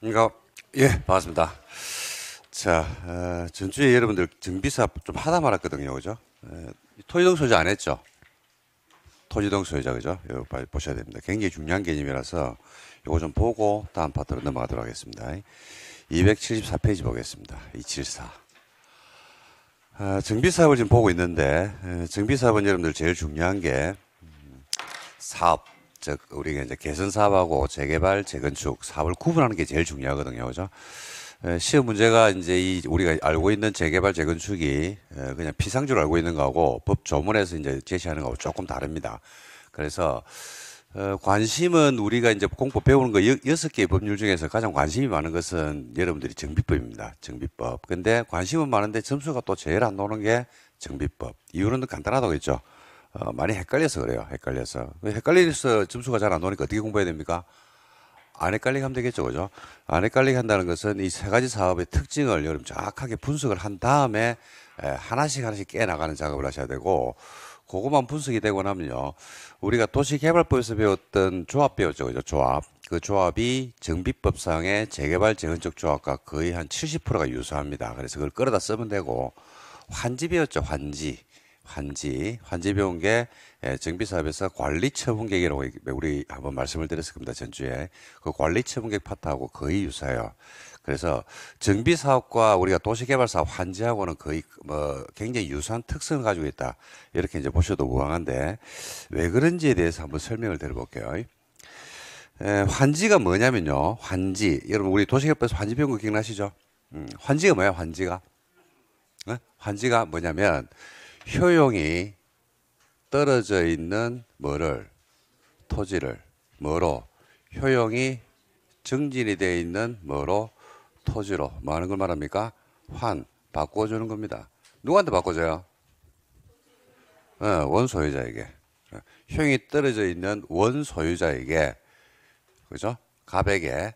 그러니까 예 반갑습니다. 자 어, 전주에 여러분들 정비사 좀 하다 말았거든요, 그죠? 예, 토지동 소유자 안 했죠? 토지동 소유자 그죠? 이거 보셔야 됩니다. 굉장히 중요한 개념이라서 이거 좀 보고 다음 파트로 넘어가도록 하겠습니다. 274페이지 보겠습니다. 274. 아, 정비 사업을 지금 보고 있는데 예, 정비 사업은 여러분들 제일 중요한 게 음, 사업 즉 우리가 이제 개선 사업하고 재개발, 재건축 사업을 구분하는 게 제일 중요하거든요, 그죠? 시험 문제가 이제 이 우리가 알고 있는 재개발, 재건축이 그냥 피상적으로 알고 있는 거하고 법 조문에서 이제 제시하는 거하고 조금 다릅니다. 그래서 어, 관심은 우리가 이제 공법 배우는 거 여섯 개의 법률 중에서 가장 관심이 많은 것은 여러분들이 정비법입니다. 정비법. 근데 관심은 많은데 점수가 또 제일 안 나오는 게 정비법. 이유는 간단하다고 했죠. 어, 많이 헷갈려서 그래요. 헷갈려서. 그 헷갈려서 점수가 잘 안 오니까 어떻게 공부해야 됩니까? 안 헷갈리게 하면 되겠죠. 그죠? 안 헷갈리게 한다는 것은 이 세 가지 사업의 특징을 여러분 정확하게 분석을 한 다음에 에, 하나씩 하나씩 깨 나가는 작업을 하셔야 되고 그것만 분석이 되고 나면요. 우리가 도시개발법에서 배웠던 조합 배웠죠. 그죠? 조합. 그 조합이 정비법상의 재개발 재건축 조합과 거의 한 70%가 유사합니다. 그래서 그걸 끌어다 쓰면 되고 환지 배웠죠. 환지. 환지, 환지 배운 예, 게 정비사업에서 관리처분계획이라고 우리 한번 말씀을 드렸습니다 전주에 그관리처분 계획 파트하고 거의 유사해요. 그래서 정비사업과 우리가 도시개발사업 환지하고는 거의 뭐 굉장히 유사한 특성을 가지고 있다 이렇게 이제 보셔도 무방한데 왜 그런지에 대해서 한번 설명을 드려볼게요. 에, 예, 환지가 뭐냐면요. 환지. 여러분, 우리 도시개발에서 환지 배운 거 기억나시죠? 음, 환지가 뭐예요 환지가? 네? 환지가 뭐냐면, 효용이 떨어져 있는 뭐를 토지를 뭐로 효용이 증진이 되어 있는 뭐로 토지로 뭐 하는 걸 말합니까? 환 바꿔주는 겁니다. 누구한테 바꿔줘요? 네, 원소유자에게 효용이 떨어져 있는 원소유자에게 그죠? 갑에게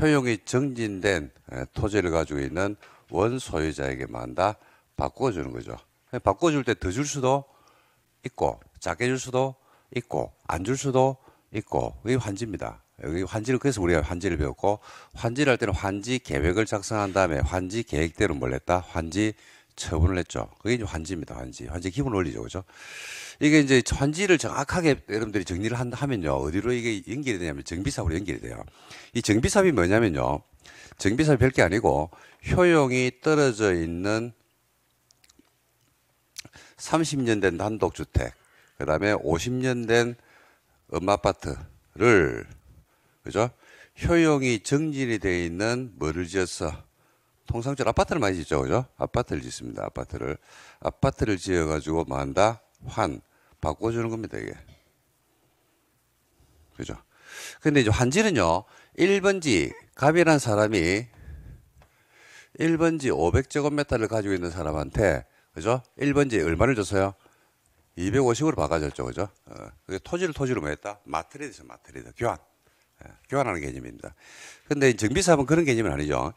효용이 증진된 토지를 가지고 있는 원소유자에게만 다 바꿔주는 거죠. 바꿔줄 때 더 줄 수도 있고 작게 줄 수도 있고 안 줄 수도 있고 그게 환지입니다. 여기 환지를 그래서 우리가 환지를 배웠고 환지를 할 때는 환지 계획을 작성한 다음에 환지 계획대로 뭘 했다? 환지 처분을 했죠. 그게 이제 환지입니다. 환지. 환지 기본 원리죠. 그죠? 이게 이제 환지를 정확하게 여러분들이 정리를 한, 하면요. 어디로 이게 연결이 되냐면 정비사업으로 연결이 돼요. 이 정비사업이 뭐냐면요. 정비사업 별 게 아니고 효용이 떨어져 있는 30년 된 단독주택, 그 다음에 50년 된음마아파트를 그죠? 효용이 정진이 돼 있는 뭐를 지어서 통상적으로 아파트를 많이 짓죠, 그죠? 아파트를 짓습니다, 아파트를. 아파트를 지어가지고 뭐 한다? 환. 바꿔주는 겁니다, 이게. 그죠? 근데 이제 환지는요, 1번지, 갑이라는 사람이 1번지 500제곱미터를 가지고 있는 사람한테 그죠? 1번지에 얼마를 줬어요? 250으로 바꿔줬죠. 그죠? 어, 그게 토지를 토지로 뭐 했다? 마트리드죠. 마트리드. 교환. 예, 교환하는 개념입니다. 근데 정비사업은 그런 개념은 아니죠.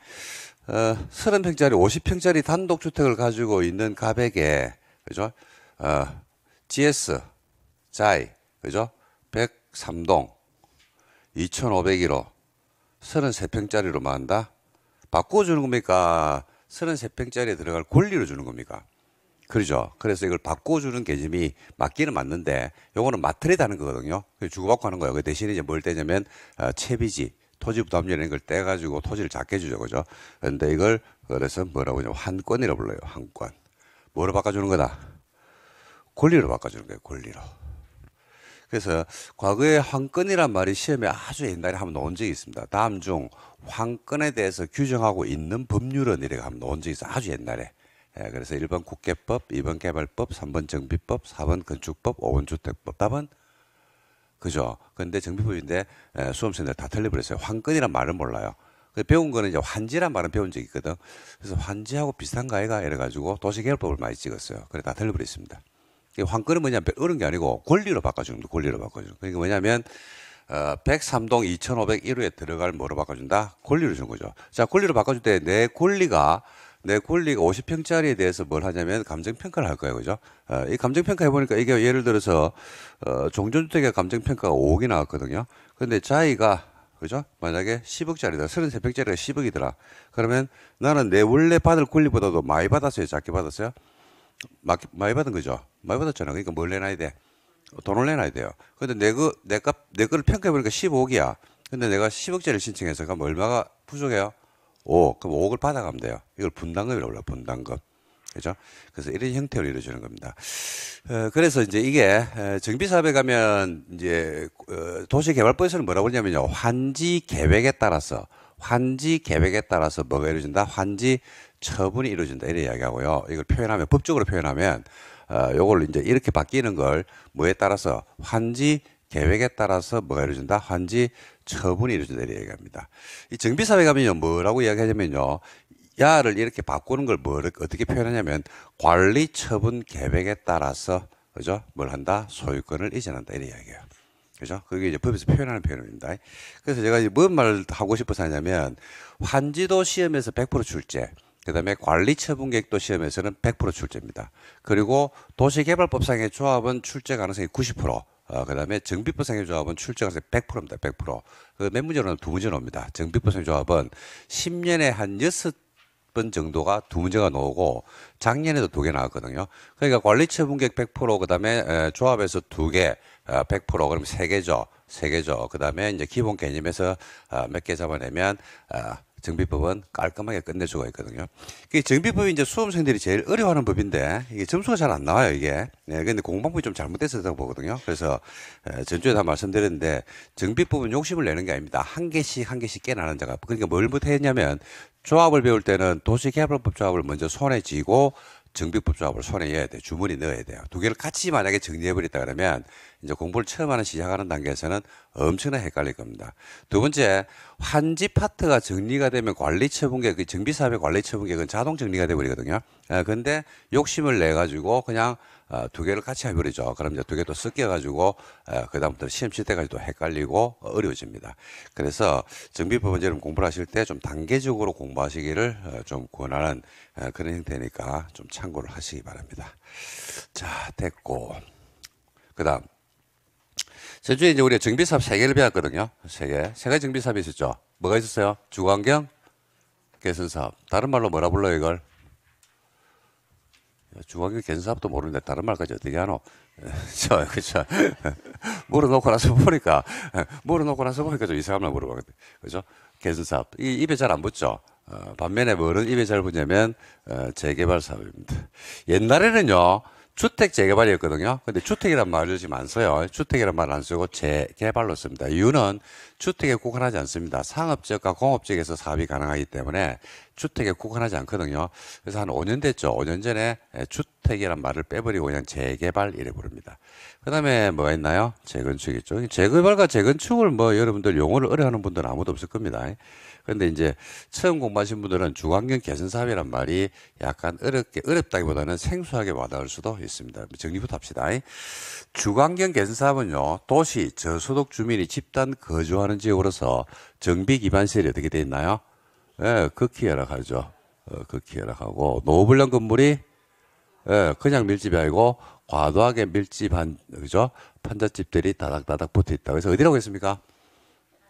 어, 30평짜리, 50평짜리 단독주택을 가지고 있는 가백에, 그죠? 어, GS, 자이, 그죠? 103동, 2501호, 33평짜리로 만다? 바꿔주는 겁니까? 33평짜리에 들어갈 권리를 주는 겁니까? 그렇죠. 그래서 이걸 바꿔주는 개념이 맞기는 맞는데 요거는 마트리다는 거거든요. 주고받고 하는 거예요. 그 대신에 이제 뭘 떼냐면 어, 채비지, 토지 부담률이라는 걸 떼가지고 토지를 작게 주죠. 그죠. 근데 이걸 그래서 뭐라고 하냐면 한권이라고 불러요. 환권 뭐로 바꿔주는 거다? 권리로 바꿔주는 거예요. 권리로. 그래서 과거에 환권이란 말이 시험에 아주 옛날에 한번 나온 적이 있습니다. 다음 중환권에 대해서 규정하고 있는 법률은 이래가 한번 나온 적이 있어 아주 옛날에. 예, 그래서 1번 국계법, 2번 개발법, 3번 정비법, 4번 건축법, 5번 주택법. 답은 그죠. 근데 정비법인데 예, 수험생들 다 틀려버렸어요. 환건이란 말은 몰라요. 그 배운 거는 이제 환지란 말은 배운 적이 있거든. 그래서 환지하고 비슷한 가이가 이래가지고 도시개발법을 많이 찍었어요. 그래 다 틀려버렸습니다. 환건은 뭐냐면 어른 게 아니고 권리로 바꿔주니다 권리로 바꿔주는 그러니까 뭐냐면 어, 103동 2501호에 들어갈 뭐로 바꿔준다? 권리로 준 거죠. 자, 권리로 바꿔줄 때 내 권리가 내 권리가 50평짜리에 대해서 뭘 하냐면 감정평가를 할 거예요. 그죠? 어, 이 감정평가 해보니까 이게 예를 들어서 어, 종전주택의 감정평가가 5억이 나왔거든요. 근데 자기가 그죠? 만약에 10억짜리다. 33평짜리가 10억이더라. 그러면 나는 내 원래 받을 권리보다도 많이 받았어요. 작게 받았어요? 많이 받은 거죠. 많이 받았잖아. 그러니까 뭘 내놔야 돼? 돈을 내놔야 돼요. 근데 내 거, 내값, 내 거를 평가해보니까 15억이야. 근데 내가 10억짜리 신청해서 그럼 얼마가 부족해요? 5억, 그럼 5억을 받아가면 돼요. 이걸 분담금이라고 불러요, 분담금. 그죠? 그래서 이런 형태로 이루어지는 겁니다. 어, 그래서 이제 이게 어, 정비사업에 가면 이제 어, 도시개발법에서는 뭐라고 그러냐면요. 환지 계획에 따라서 환지 계획에 따라서 뭐가 이루어진다? 환지 처분이 이루어진다. 이런 이야기하고요. 이걸 표현하면 법적으로 표현하면 어, 요걸 이제 이렇게 바뀌는 걸 뭐에 따라서 환지 계획에 따라서 뭐가 이루어진다? 환지 처분이 이루어진다. 이렇게 얘기합니다. 이 정비사회 가면 뭐라고 이야기하냐면요. 야를 이렇게 바꾸는 걸 뭐, 어떻게 표현하냐면 관리 처분 계획에 따라서 그죠? 뭘 한다? 소유권을 이전한다. 이런 이야기예요. 그죠? 그게 이제 법에서 표현하는 표현입니다. 그래서 제가 이제 뭔 말을 하고 싶어서 하냐면 환지도 시험에서 100% 출제. 그다음에 관리 처분 계획도 시험에서는 100% 출제입니다. 그리고 도시개발법상의 조합은 출제 가능성이 90%. 어, 그 다음에 정비법 생애조합은 출제가서 100%입니다. 100%. 그 몇 문제로는 두 문제 나옵니다. 정비법 생애조합은 10년에 한 6번 정도가 두 문제가 나오고 작년에도 두 개 나왔거든요. 그러니까 관리처분객 100%, 그 다음에 조합에서 두 개, 100% 어, 그럼 세 개죠. 세 개죠. 그 다음에 이제 기본 개념에서 어, 몇개 잡아내면 어, 정비법은 깔끔하게 끝낼 수가 있거든요. 이 정비법이 이제 수험생들이 제일 어려워하는 법인데 이게 점수가 잘 안 나와요 이게. 네, 근데 공부 방법이 좀 잘못됐었다고 보거든요. 그래서 전주에 다 말씀드렸는데 정비법은 욕심을 내는 게 아닙니다. 한 개씩 한 개씩 깨나는 작업. 그러니까 뭘 못했냐면 조합을 배울 때는 도시개발법 조합을 먼저 손에 쥐고 정비법 조합을 손에 넣어야 돼. 주머니 넣어야 돼요. 두 개를 같이 만약에 정리해버렸다 그러면 이제 공부를 처음 하는 시작하는 단계에서는 엄청나 게 헷갈릴 겁니다. 두 번째, 환지 파트가 정리가 되면 관리 처분계, 그 정비사업의 관리 처분계획은 자동 정리가 되버리거든요. 그근데 아, 욕심을 내가지고 그냥 어, 두 개를 같이 해버리죠. 그럼 이제 두개또 섞여가지고 아, 어, 그다음부터 시험 칠 때까지 도 헷갈리고 어려워집니다. 그래서 정비법 은 지금 공부하실 때 좀 단계적으로 공부하시기를 어, 좀 권하는 어, 그런 형태니까 좀 참고를 하시기 바랍니다. 자 됐고 그다음 제주에 이제 우리가 정비사업 세 개를 배웠거든요. 세 개, 세 가지 정비사업이 있었죠. 뭐가 있었어요? 주관경 개선사업. 다른 말로 뭐라 불러요 이걸? 중학교 견사업도 모르는데 다른 말까지 어떻게 하노? 저, 그죠? 물어놓고 나서 보니까, 물어놓고 나서 보니까 좀 이상한 말 물어봤거든. 그죠? 견사업. 이 입에 잘 안 붙죠? 어, 반면에 뭐는 입에 잘 붙냐면, 어, 재개발 사업입니다. 옛날에는요, 주택 재개발이었거든요. 근데 주택이란 말을 지금 안 써요. 주택이란 말 안 쓰고 재개발로 씁니다. 이유는 주택에 국한하지 않습니다. 상업지역과 공업지역에서 사업이 가능하기 때문에 주택에 국한하지 않거든요. 그래서 한 5년 됐죠. 5년 전에 주택이란 말을 빼버리고 그냥 재개발 이래 부릅니다. 그 다음에 뭐가 있나요? 재건축 있죠. 재개발과 재건축을 뭐 여러분들 용어를 어려하는 분들은 아무도 없을 겁니다. 근데 이제 처음 공부하신 분들은 주관경 개선 사업이란 말이 약간 어렵게, 어렵다기보다는 생소하게 와닿을 수도 있습니다. 정리부터 합시다. 주관경 개선 사업은요, 도시, 저소득 주민이 집단 거주하는 지역으로서 정비 기반 시설이 어떻게 되어 있나요? 예, 극히열락하죠. 그 어, 극히열락하고 그 노블불 건물이 예, 그냥 밀집이 아니고 과도하게 밀집한 그죠 판잣집들이 다닥다닥 붙어 있다. 그래서 어디라고 했습니까?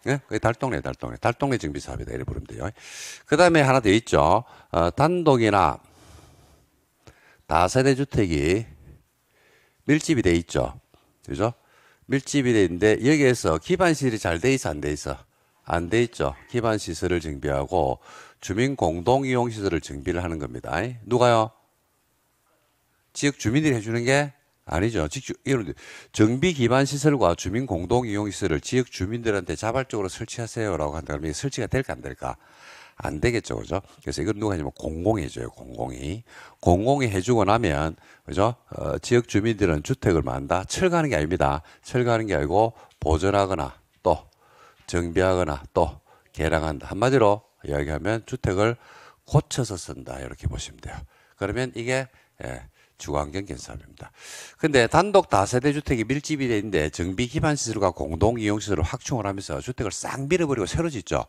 예, 그게 달동네, 달동네, 달동네 증비사업이다 이를 부르면 돼요. 그다음에 하나 더 있죠. 어, 단독이나 다세대 주택이 밀집이 돼 있죠. 그죠? 밀집이 돼 있는데 여기에서 기반실이 잘 돼 있어 안 돼 있어? 안돼 있죠. 기반 시설을 정비하고 주민 공동 이용 시설을 정비를 하는 겁니다. 누가요? 지역 주민들이 해주는 게 아니죠. 직주, 이런 정비 기반 시설과 주민 공동 이용 시설을 지역 주민들한테 자발적으로 설치하세요라고 한다면 이게 설치가 될까 안 될까? 안 되겠죠, 그죠? 그래서 이걸 누가 하냐면 공공이 해줘요, 공공이. 공공이 해주고 나면, 그죠? 어, 지역 주민들은 주택을 만다? 철거하는 게 아닙니다. 철거하는 게 아니고 보존하거나 정비하거나 또 개량한다. 한마디로 이야기하면 주택을 고쳐서 쓴다. 이렇게 보시면 돼요. 그러면 이게 예, 주거환경 견사입니다 근데 단독 다세대 주택이 밀집이 돼 있는데 정비 기반 시설과 공동 이용 시설을 확충을 하면서 주택을 싹 밀어버리고 새로 짓죠.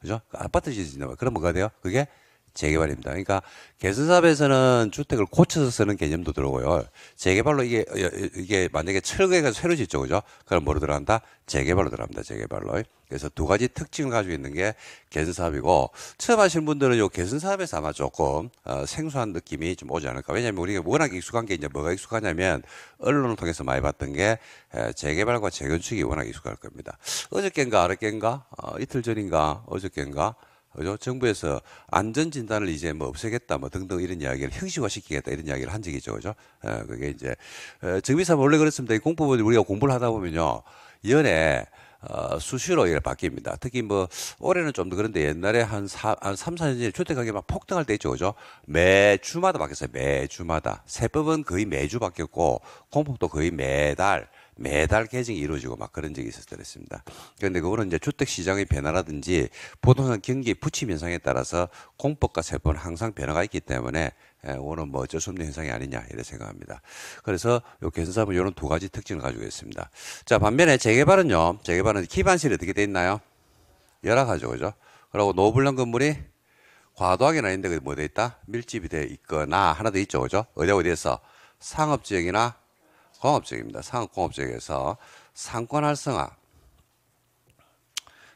그죠? 그 아파트 짓는다. 그러면 뭐가 돼요? 그게 재개발입니다. 그러니까 개선사업에서는 주택을 고쳐서 쓰는 개념도 들어오고요. 재개발로 이게 어, 이게 만약에 철거해가 새로 짓죠, 그죠? 그럼 뭐로 들어간다? 재개발로 들어갑니다. 재개발로. 그래서 두 가지 특징을 가지고 있는 게 개선사업이고 처음 하시는 분들은 요 개선사업에서 아마 조금 어, 생소한 느낌이 좀 오지 않을까. 왜냐하면 우리가 워낙 익숙한 게 이제 뭐가 익숙하냐면 언론을 통해서 많이 봤던 게 에, 재개발과 재건축이 워낙 익숙할 겁니다. 어저께인가 아저께인가 어, 이틀 전인가 어저께인가 그죠? 정부에서 안전 진단을 이제 뭐 없애겠다 뭐 등등 이런 이야기를 형식화시키겠다 이런 이야기를 한 적이 있죠. 그죠? 어, 그게 이제 어, 정비사 뭐 원래 그렇습니다. 이 공법을 우리가 공부를 하다 보면요. 연에 어, 수시로 이게 바뀝니다. 특히 뭐 올해는 좀 더 그런데 옛날에 한, 사, 한 3, 4년 전에 주택 가격 막 폭등할 때 있죠. 그죠? 매주마다 바뀌었어요. 매주마다. 세법은 거의 매주 바뀌었고 공법도 거의 매달 매달 개정이 이루어지고 막 그런 적이 있었다 그랬습니다. 그런데 그거는 이제 주택 시장의 변화라든지 부동산 경기 부침 현상에 따라서 공법과 세법은 항상 변화가 있기 때문에 오늘 예, 뭐 어쩔 수 없는 현상이 아니냐 이렇게 생각합니다. 그래서 요 개선사업은 이런 두 가지 특징을 가지고 있습니다. 자 반면에 재개발은요. 재개발은 기반실이 어떻게 돼 있나요? 열악하죠, 그죠? 그리고 노블런 건물이 과도하게나아는데 그게 뭐돼 있다? 밀집이 돼 있거나 하나 더 있죠, 그죠? 어디 어디에서 상업지역이나 공업적입니다. 상업공업적에서 상권 활성화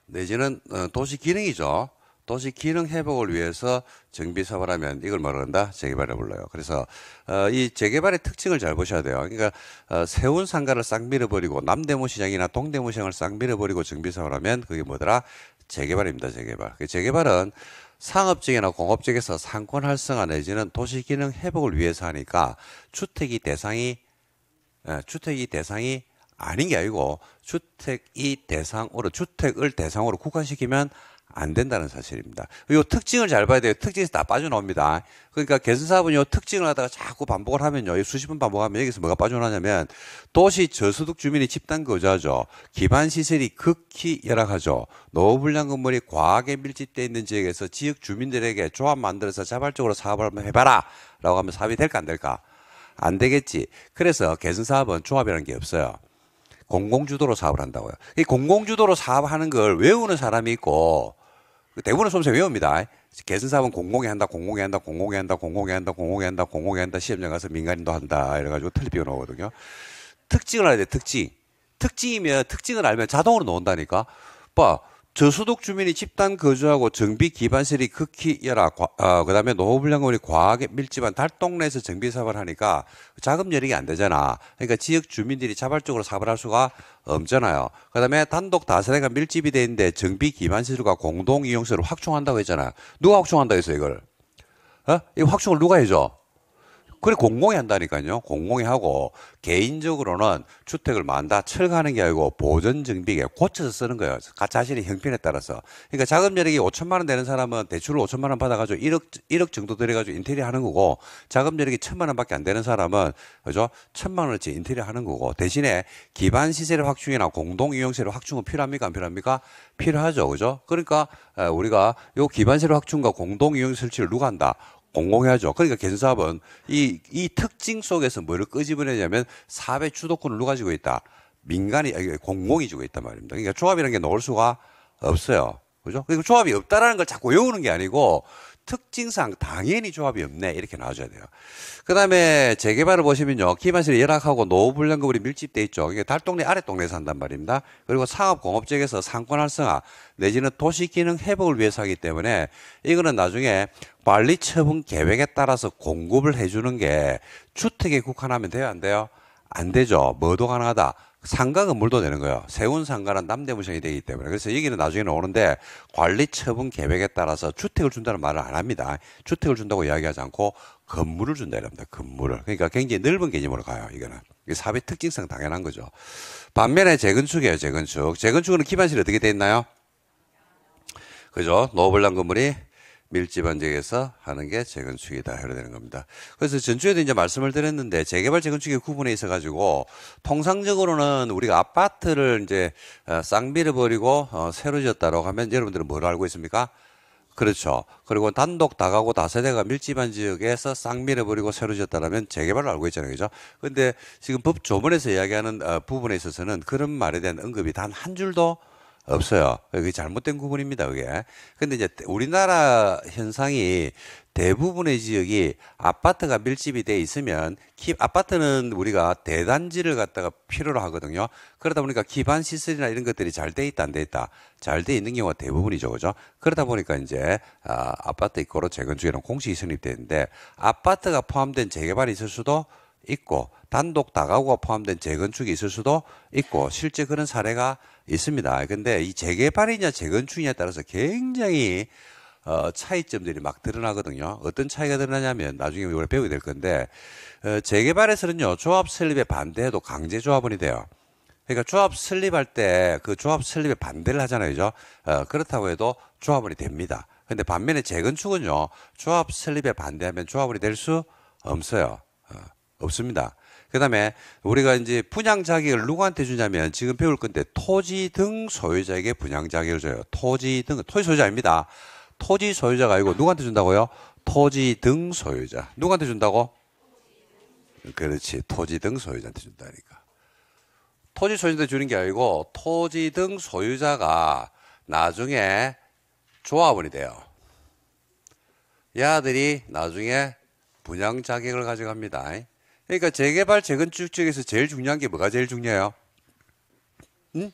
내지는 어, 도시 기능이죠. 도시 기능 회복을 위해서 정비 사업을 하면 이걸 말한다 재개발을 불러요. 그래서 어, 이 재개발의 특징을 잘 보셔야 돼요. 그러니까 어, 세운 상가를 싹 밀어버리고 남대문 시장이나 동대문 시장을 싹 밀어버리고 정비 사업을 하면 그게 뭐더라 재개발입니다. 재개발. 그 재개발은 상업적이나 공업적에서 상권 활성화 내지는 도시 기능 회복을 위해서 하니까 주택이 대상이 예, 주택이 대상이 아닌 게 아니고 주택이 대상으로 주택을 대상으로 국한시키면 안 된다는 사실입니다. 요 특징을 잘 봐야 돼요. 특징에서 다 빠져나옵니다. 그러니까 개선사업은 요 특징을 하다가 자꾸 반복을 하면요. 수십 번 반복하면 여기서 뭐가 빠져나냐면 도시 저소득 주민이 집단 거주하죠. 기반 시설이 극히 열악하죠. 노후불량 건물이 과하게 밀집되어 있는 지역에서 지역 주민들에게 조합 만들어서 자발적으로 사업을 한번 해봐라. 라고 하면 사업이 될까 안 될까? 안 되겠지. 그래서 개선 사업은 조합이라는 게 없어요. 공공주도로 사업을 한다고요. 이 공공주도로 사업하는 걸 외우는 사람이 있고 그 대부분의 수험생 외웁니다. 개선 사업은 공공이 한다, 공공이 한다, 공공이 한다, 공공이 한다, 공공이 한다, 공공이 한다. 시험장 가서 민간인도 한다. 이래가지고 틀리비어 나오거든요. 특징을 알아야 돼. 특징. 특징이면 특징을 알면 자동으로 나온다니까. 봐. 저소득 주민이 집단 거주하고 정비 기반시설이 극히 열악, 어, 그 다음에 노후불량원이 과하게 밀집한 달동네에서 정비 사업을 하니까 자금 여력이 안 되잖아. 그러니까 지역 주민들이 자발적으로 사업을 할 수가 없잖아요. 그 다음에 단독 다세대가 밀집이 돼 있는데 정비 기반시설과 공동 이용시설을 확충한다고 했잖아요. 누가 확충한다고 했어, 이걸? 어? 이 확충을 누가 해줘? 그래 공공이 한다니까요. 공공이 하고 개인적으로는 주택을 만다 철거하는 게 아니고 보전 증비에 고쳐서 쓰는 거예요. 자신의 형편에 따라서. 그러니까 자금 여력이 5천만 원 되는 사람은 대출을 5천만 원 받아가지고 1억 1억 정도 들여가지고 인테리어 하는 거고 자금 여력이 천만 원밖에 안 되는 사람은 그죠 천만 원어치 인테리어 하는 거고 대신에 기반 시설를 확충이나 공동 이용세를 확충은 필요합니까 안 필요합니까? 필요하죠, 그죠? 그러니까 우리가 요기반 시설 확충과 공동 이용 설치를 누가 한다? 공공해야죠. 그러니까 개사업은 이, 이 특징 속에서 뭐를 끄집어내냐면 사업의 주도권을 누가 지고 있다. 민간이, 공공이 지고 있단 말입니다. 그러니까 조합이라는 게 넣을 수가 없어요. 그죠? 그리고 조합이 없다라는 걸 자꾸 외우는 게 아니고 특징상 당연히 조합이 없네 이렇게 나와줘야 돼요. 그다음에 재개발을 보시면요 키반시설이 열악하고 노후불량급으로 밀집돼 있죠. 이게 달동네 아래동네에 산단 말입니다. 그리고 상업공업 지역에서 상권 활성화 내지는 도시 기능 회복을 위해서 하기 때문에 이거는 나중에 관리 처분 계획에 따라서 공급을 해주는 게 주택에 국한하면 돼요 안 돼요? 안 되죠. 뭐도 가능하다. 상가건 물도 되는 거예요. 세운 상가는 남대문성이 되기 때문에. 그래서 여기는 나중에 나오는데 관리 처분 계획에 따라서 주택을 준다는 말을 안 합니다. 주택을 준다고 이야기하지 않고 건물을 준다 이랍니다. 건물을. 그러니까 굉장히 넓은 개념으로 가요. 이거는. 이게 사업의 특징상 당연한 거죠. 반면에 재건축이에요. 재건축. 재건축은 기반실이 어떻게 돼 있나요? 그죠? 노블랑 건물이 밀집 반적에서 하는 게 재건축이다. 이렇 되는 겁니다. 그래서 전주에도 이제 말씀을 드렸는데 재개발 재건축의 구분에 있어 가지고 통상적으로는 우리가 아파트를 이제 어, 쌍비를 버리고 어, 새로 지었다라고 하면 여러분들은 뭘 알고 있습니까? 그렇죠. 그리고 단독 다가구 다세대가 밀집한 지역에서 쌍밀를버리고 새로 지었다라면 재개발을 알고 있잖아요. 그죠? 근데 지금 법 조문에서 이야기하는 어, 부분에 있어서는 그런 말에 대한 언급이 단 한 줄도 없어요. 그게 잘못된 구분입니다. 그게. 근데 이제 우리나라 현상이 대부분의 지역이 아파트가 밀집이 돼 있으면 기, 아파트는 우리가 대단지를 갖다가 필요로 하거든요. 그러다 보니까 기반 시설이나 이런 것들이 잘 돼 있다 안 돼 있다 잘 돼 있는 경우가 대부분이죠, 그죠? 그러다 보니까 이제 아, 아파트 입고로 재건축에는 공식이 설립되는데 아파트가 포함된 재개발이 있을 수도 있고 단독 다가구가 포함된 재건축이 있을 수도 있고 실제 그런 사례가 있습니다. 근데 이 재개발이냐 재건축이냐에 따라서 굉장히 어, 차이점들이 막 드러나거든요. 어떤 차이가 드러나냐면 나중에 우걸 배우게 될 건데 어, 재개발에서는요 조합 설립에 반대해도 강제 조합원이 돼요. 그러니까 조합 설립할 때 그 조합 설립에 반대를 하잖아요, 그죠? 어, 그렇다고 해도 조합원이 됩니다. 근데 반면에 재건축은요 조합 설립에 반대하면 조합원이 될 수 없어요. 어, 없습니다. 그다음에 우리가 이제 분양 자격을 누구한테 주냐면 지금 배울 건데 토지 등 소유자에게 분양 자격을 줘요. 토지 등 토지 소유자입니다. 토지 소유자가 아니고 누구한테 준다고요? 토지 등 소유자. 누구한테 준다고? 그렇지. 토지 등 소유자한테 준다니까. 토지 소유자한테 주는 게 아니고 토지 등 소유자가 나중에 조합원이 돼요. 이 아들이 나중에 분양 자격을 가져갑니다. 그러니까 재개발 재건축 쪽에서 제일 중요한 게 뭐가 제일 중요해요? 응?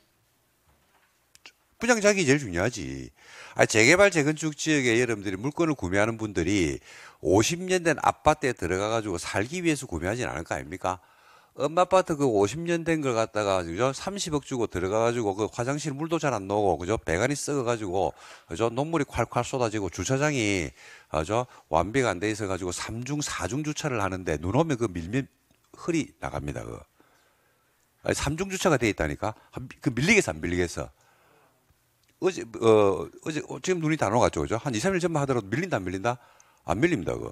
분양작이 제일 중요하지. 아, 재개발 재건축 지역에 여러분들이 물건을 구매하는 분들이 50년 된 아파트에 들어가 가지고 살기 위해서 구매하진 않을 거 아닙니까? 엄마 아파트 그 50년 된 걸 갖다가 그죠? 30억 주고 들어가 가지고 그 화장실 물도 잘 안 나오고 그죠? 배관이 썩어 가지고 그죠? 눈물이 콸콸 쏟아지고 주차장이 그죠? 완비가 안 돼 있어 가지고 3중 4중 주차를 하는데 눈 오면 그 밀면 흐리 나갑니다. 그. 3중 주차가 돼 있다니까. 그 밀리겠어 안 밀리겠어. 어제 어 어제 어, 지금 눈이 다 녹았죠. 그죠? 한 2, 3일 전만 하더라도 밀린다 안 밀린다? 안 밀립니다. 그.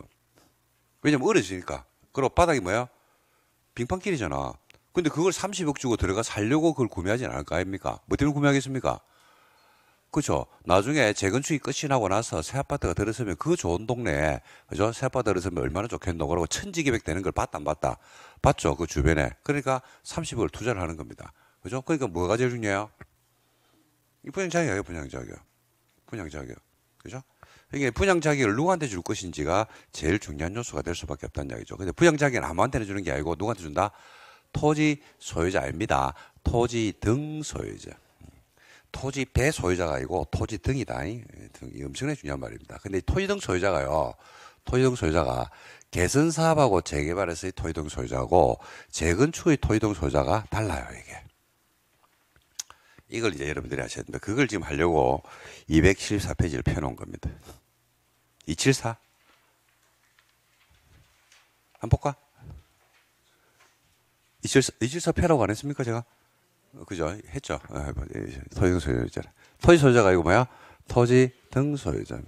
왜냐면 어려지니까. 그리고 바닥이 뭐야? 빙판길이잖아. 근데 그걸 30억 주고 들어가 살려고 그걸 구매하진 않을 거 아닙니까? 뭐 때문에 구매하겠습니까? 그죠? 나중에 재건축이 끝이 나고 나서 새 아파트가 들어서면 그 좋은 동네에, 그죠? 새 아파트 들어서면 얼마나 좋겠노? 그러고 천지기백 되는 걸 봤다, 안 봤다? 봤죠? 그 주변에. 그러니까 30억을 투자를 하는 겁니다. 그죠? 그러니까 뭐가 제일 중요해요? 이 분양 자격이에요, 분양 자격. 분양 자격. 그죠? 이게 부양 자격을 누구한테 줄 것인지가 제일 중요한 요소가 될 수밖에 없다는 이야기죠. 근데 부양 자격은 아무한테나 주는 게 아니고 누구한테 준다? 토지 소유자입니다. 토지 등 소유자. 토지 배 소유자가 아니고 토지 등이다. 등이 엄청나게 중요한 말입니다. 근데 토지 등 소유자가요. 토지 등 소유자가 개선 사업하고 재개발에서의 토지 등 소유자하고 재건축의 토지 등 소유자가 달라요, 이게. 이걸 이제 여러분들이 아셔야 됩니다. 그걸 지금 하려고 274페이지를 펴놓은 겁니다. 274. 안 볼까? 274, 274 패라고 안 했습니까, 제가? 어, 그죠? 했죠. 어, 터지 소유자. 터지 소유자가 이거 뭐야? 토지 등소유자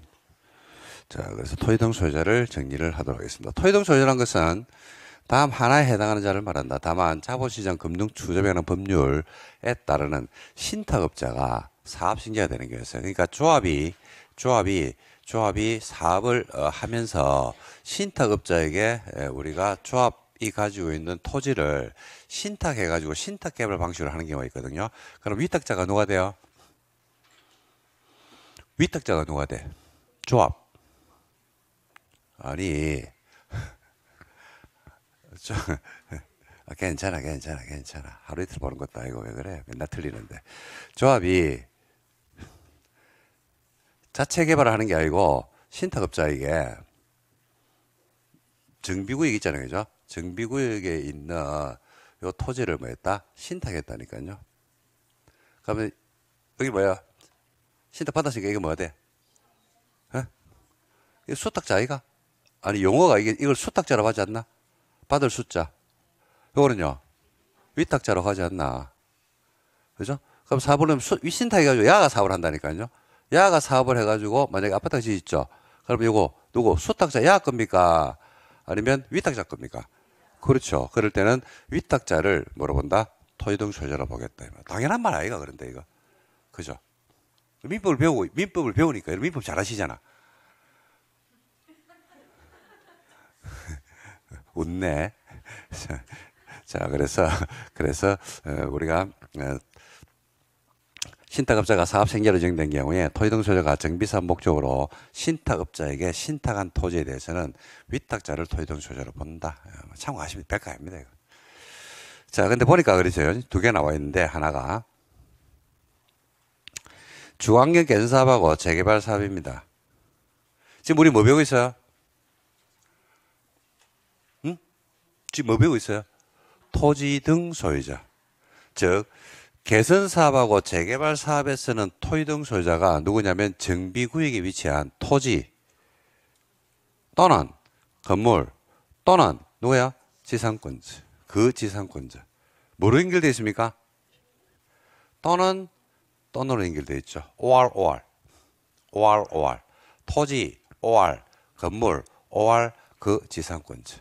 자, 그래서 토지 등 소유자를 정리를 하도록 하겠습니다. 토지 등 소유란 것은 다음 하나에 해당하는 자를 말한다. 다만 자본시장 금융 추적에 관한 법률에 따르는 신탁업자가 사업신계가 되는 거였어요. 그러니까 조합이 조합이 조합이 사업을 어, 하면서 신탁업자에게 우리가 조합이 가지고 있는 토지를 신탁해 가지고 신탁 개발 방식으로 하는 경우가 있거든요. 그럼 위탁자가 누가 돼요? 위탁자가 누가 돼? 조합. 아니. 아, 괜찮아, 괜찮아, 괜찮아. 하루 이틀 보는 것도 아니고 왜 그래? 맨날 틀리는데. 조합이 자체 개발을 하는 게 아니고 신탁업자에게 정비구역 있잖아요. 그죠? 정비구역에 있는 요 토지를 뭐 했다? 신탁했다니까요. 그러면 여기 뭐야? 신탁 받았으니까 이게 뭐가 돼? 어? 이 수탁자 아이가? 아니 용어가 이게 이걸 수탁자라고 하지 않나? 받을 숫자. 요거는요. 위탁자라고 하지 않나? 그죠? 그럼 사업을 하면 위신탁해가지고 야가 사업을 한다니까요. 야가 사업을 해가지고 만약에 아파트 지있죠 그러면 이거 누구 수탁자 야 겁니까? 아니면 위탁자 겁니까? 그렇죠. 그럴 때는 위탁자를 물어본다. 토지등 소유자로 보겠다. 당연한 말 아이가 그런데 이거 그죠? 민법을 배우고 민법을 배우니까 민법 잘하시잖아. 웃네. 자, 그래서, 그래서, 어, 우리가 어, 신탁업자가 사업생계로 정된 경우에 토지등 소유가 정비사업 목적으로 신탁업자에게 신탁한 토지에 대해서는 위탁자를 토지등 소유로 본다. 어, 참고하시면 백과입니다. 자, 근데 보니까 그러죠. 두개 나와 있는데 하나가 주광경 개선사업하고 재개발 사업입니다. 지금 우리 뭐 배우고 있어요? 응? 지금 뭐 배우고 있어요? 토지 등 소유자. 즉, 개선 사업하고 재개발 사업에 쓰는 토지 등 소유자가 누구냐면 정비구역에 위치한 토지 또는 건물 또는 누구야? 지상권자. 그 지상권자. 뭐로 연결되어 있습니까? 또는 또는 연결되어 있죠. OR, OR. OR, OR. 토지, OR. 건물, OR. 그 지상권자.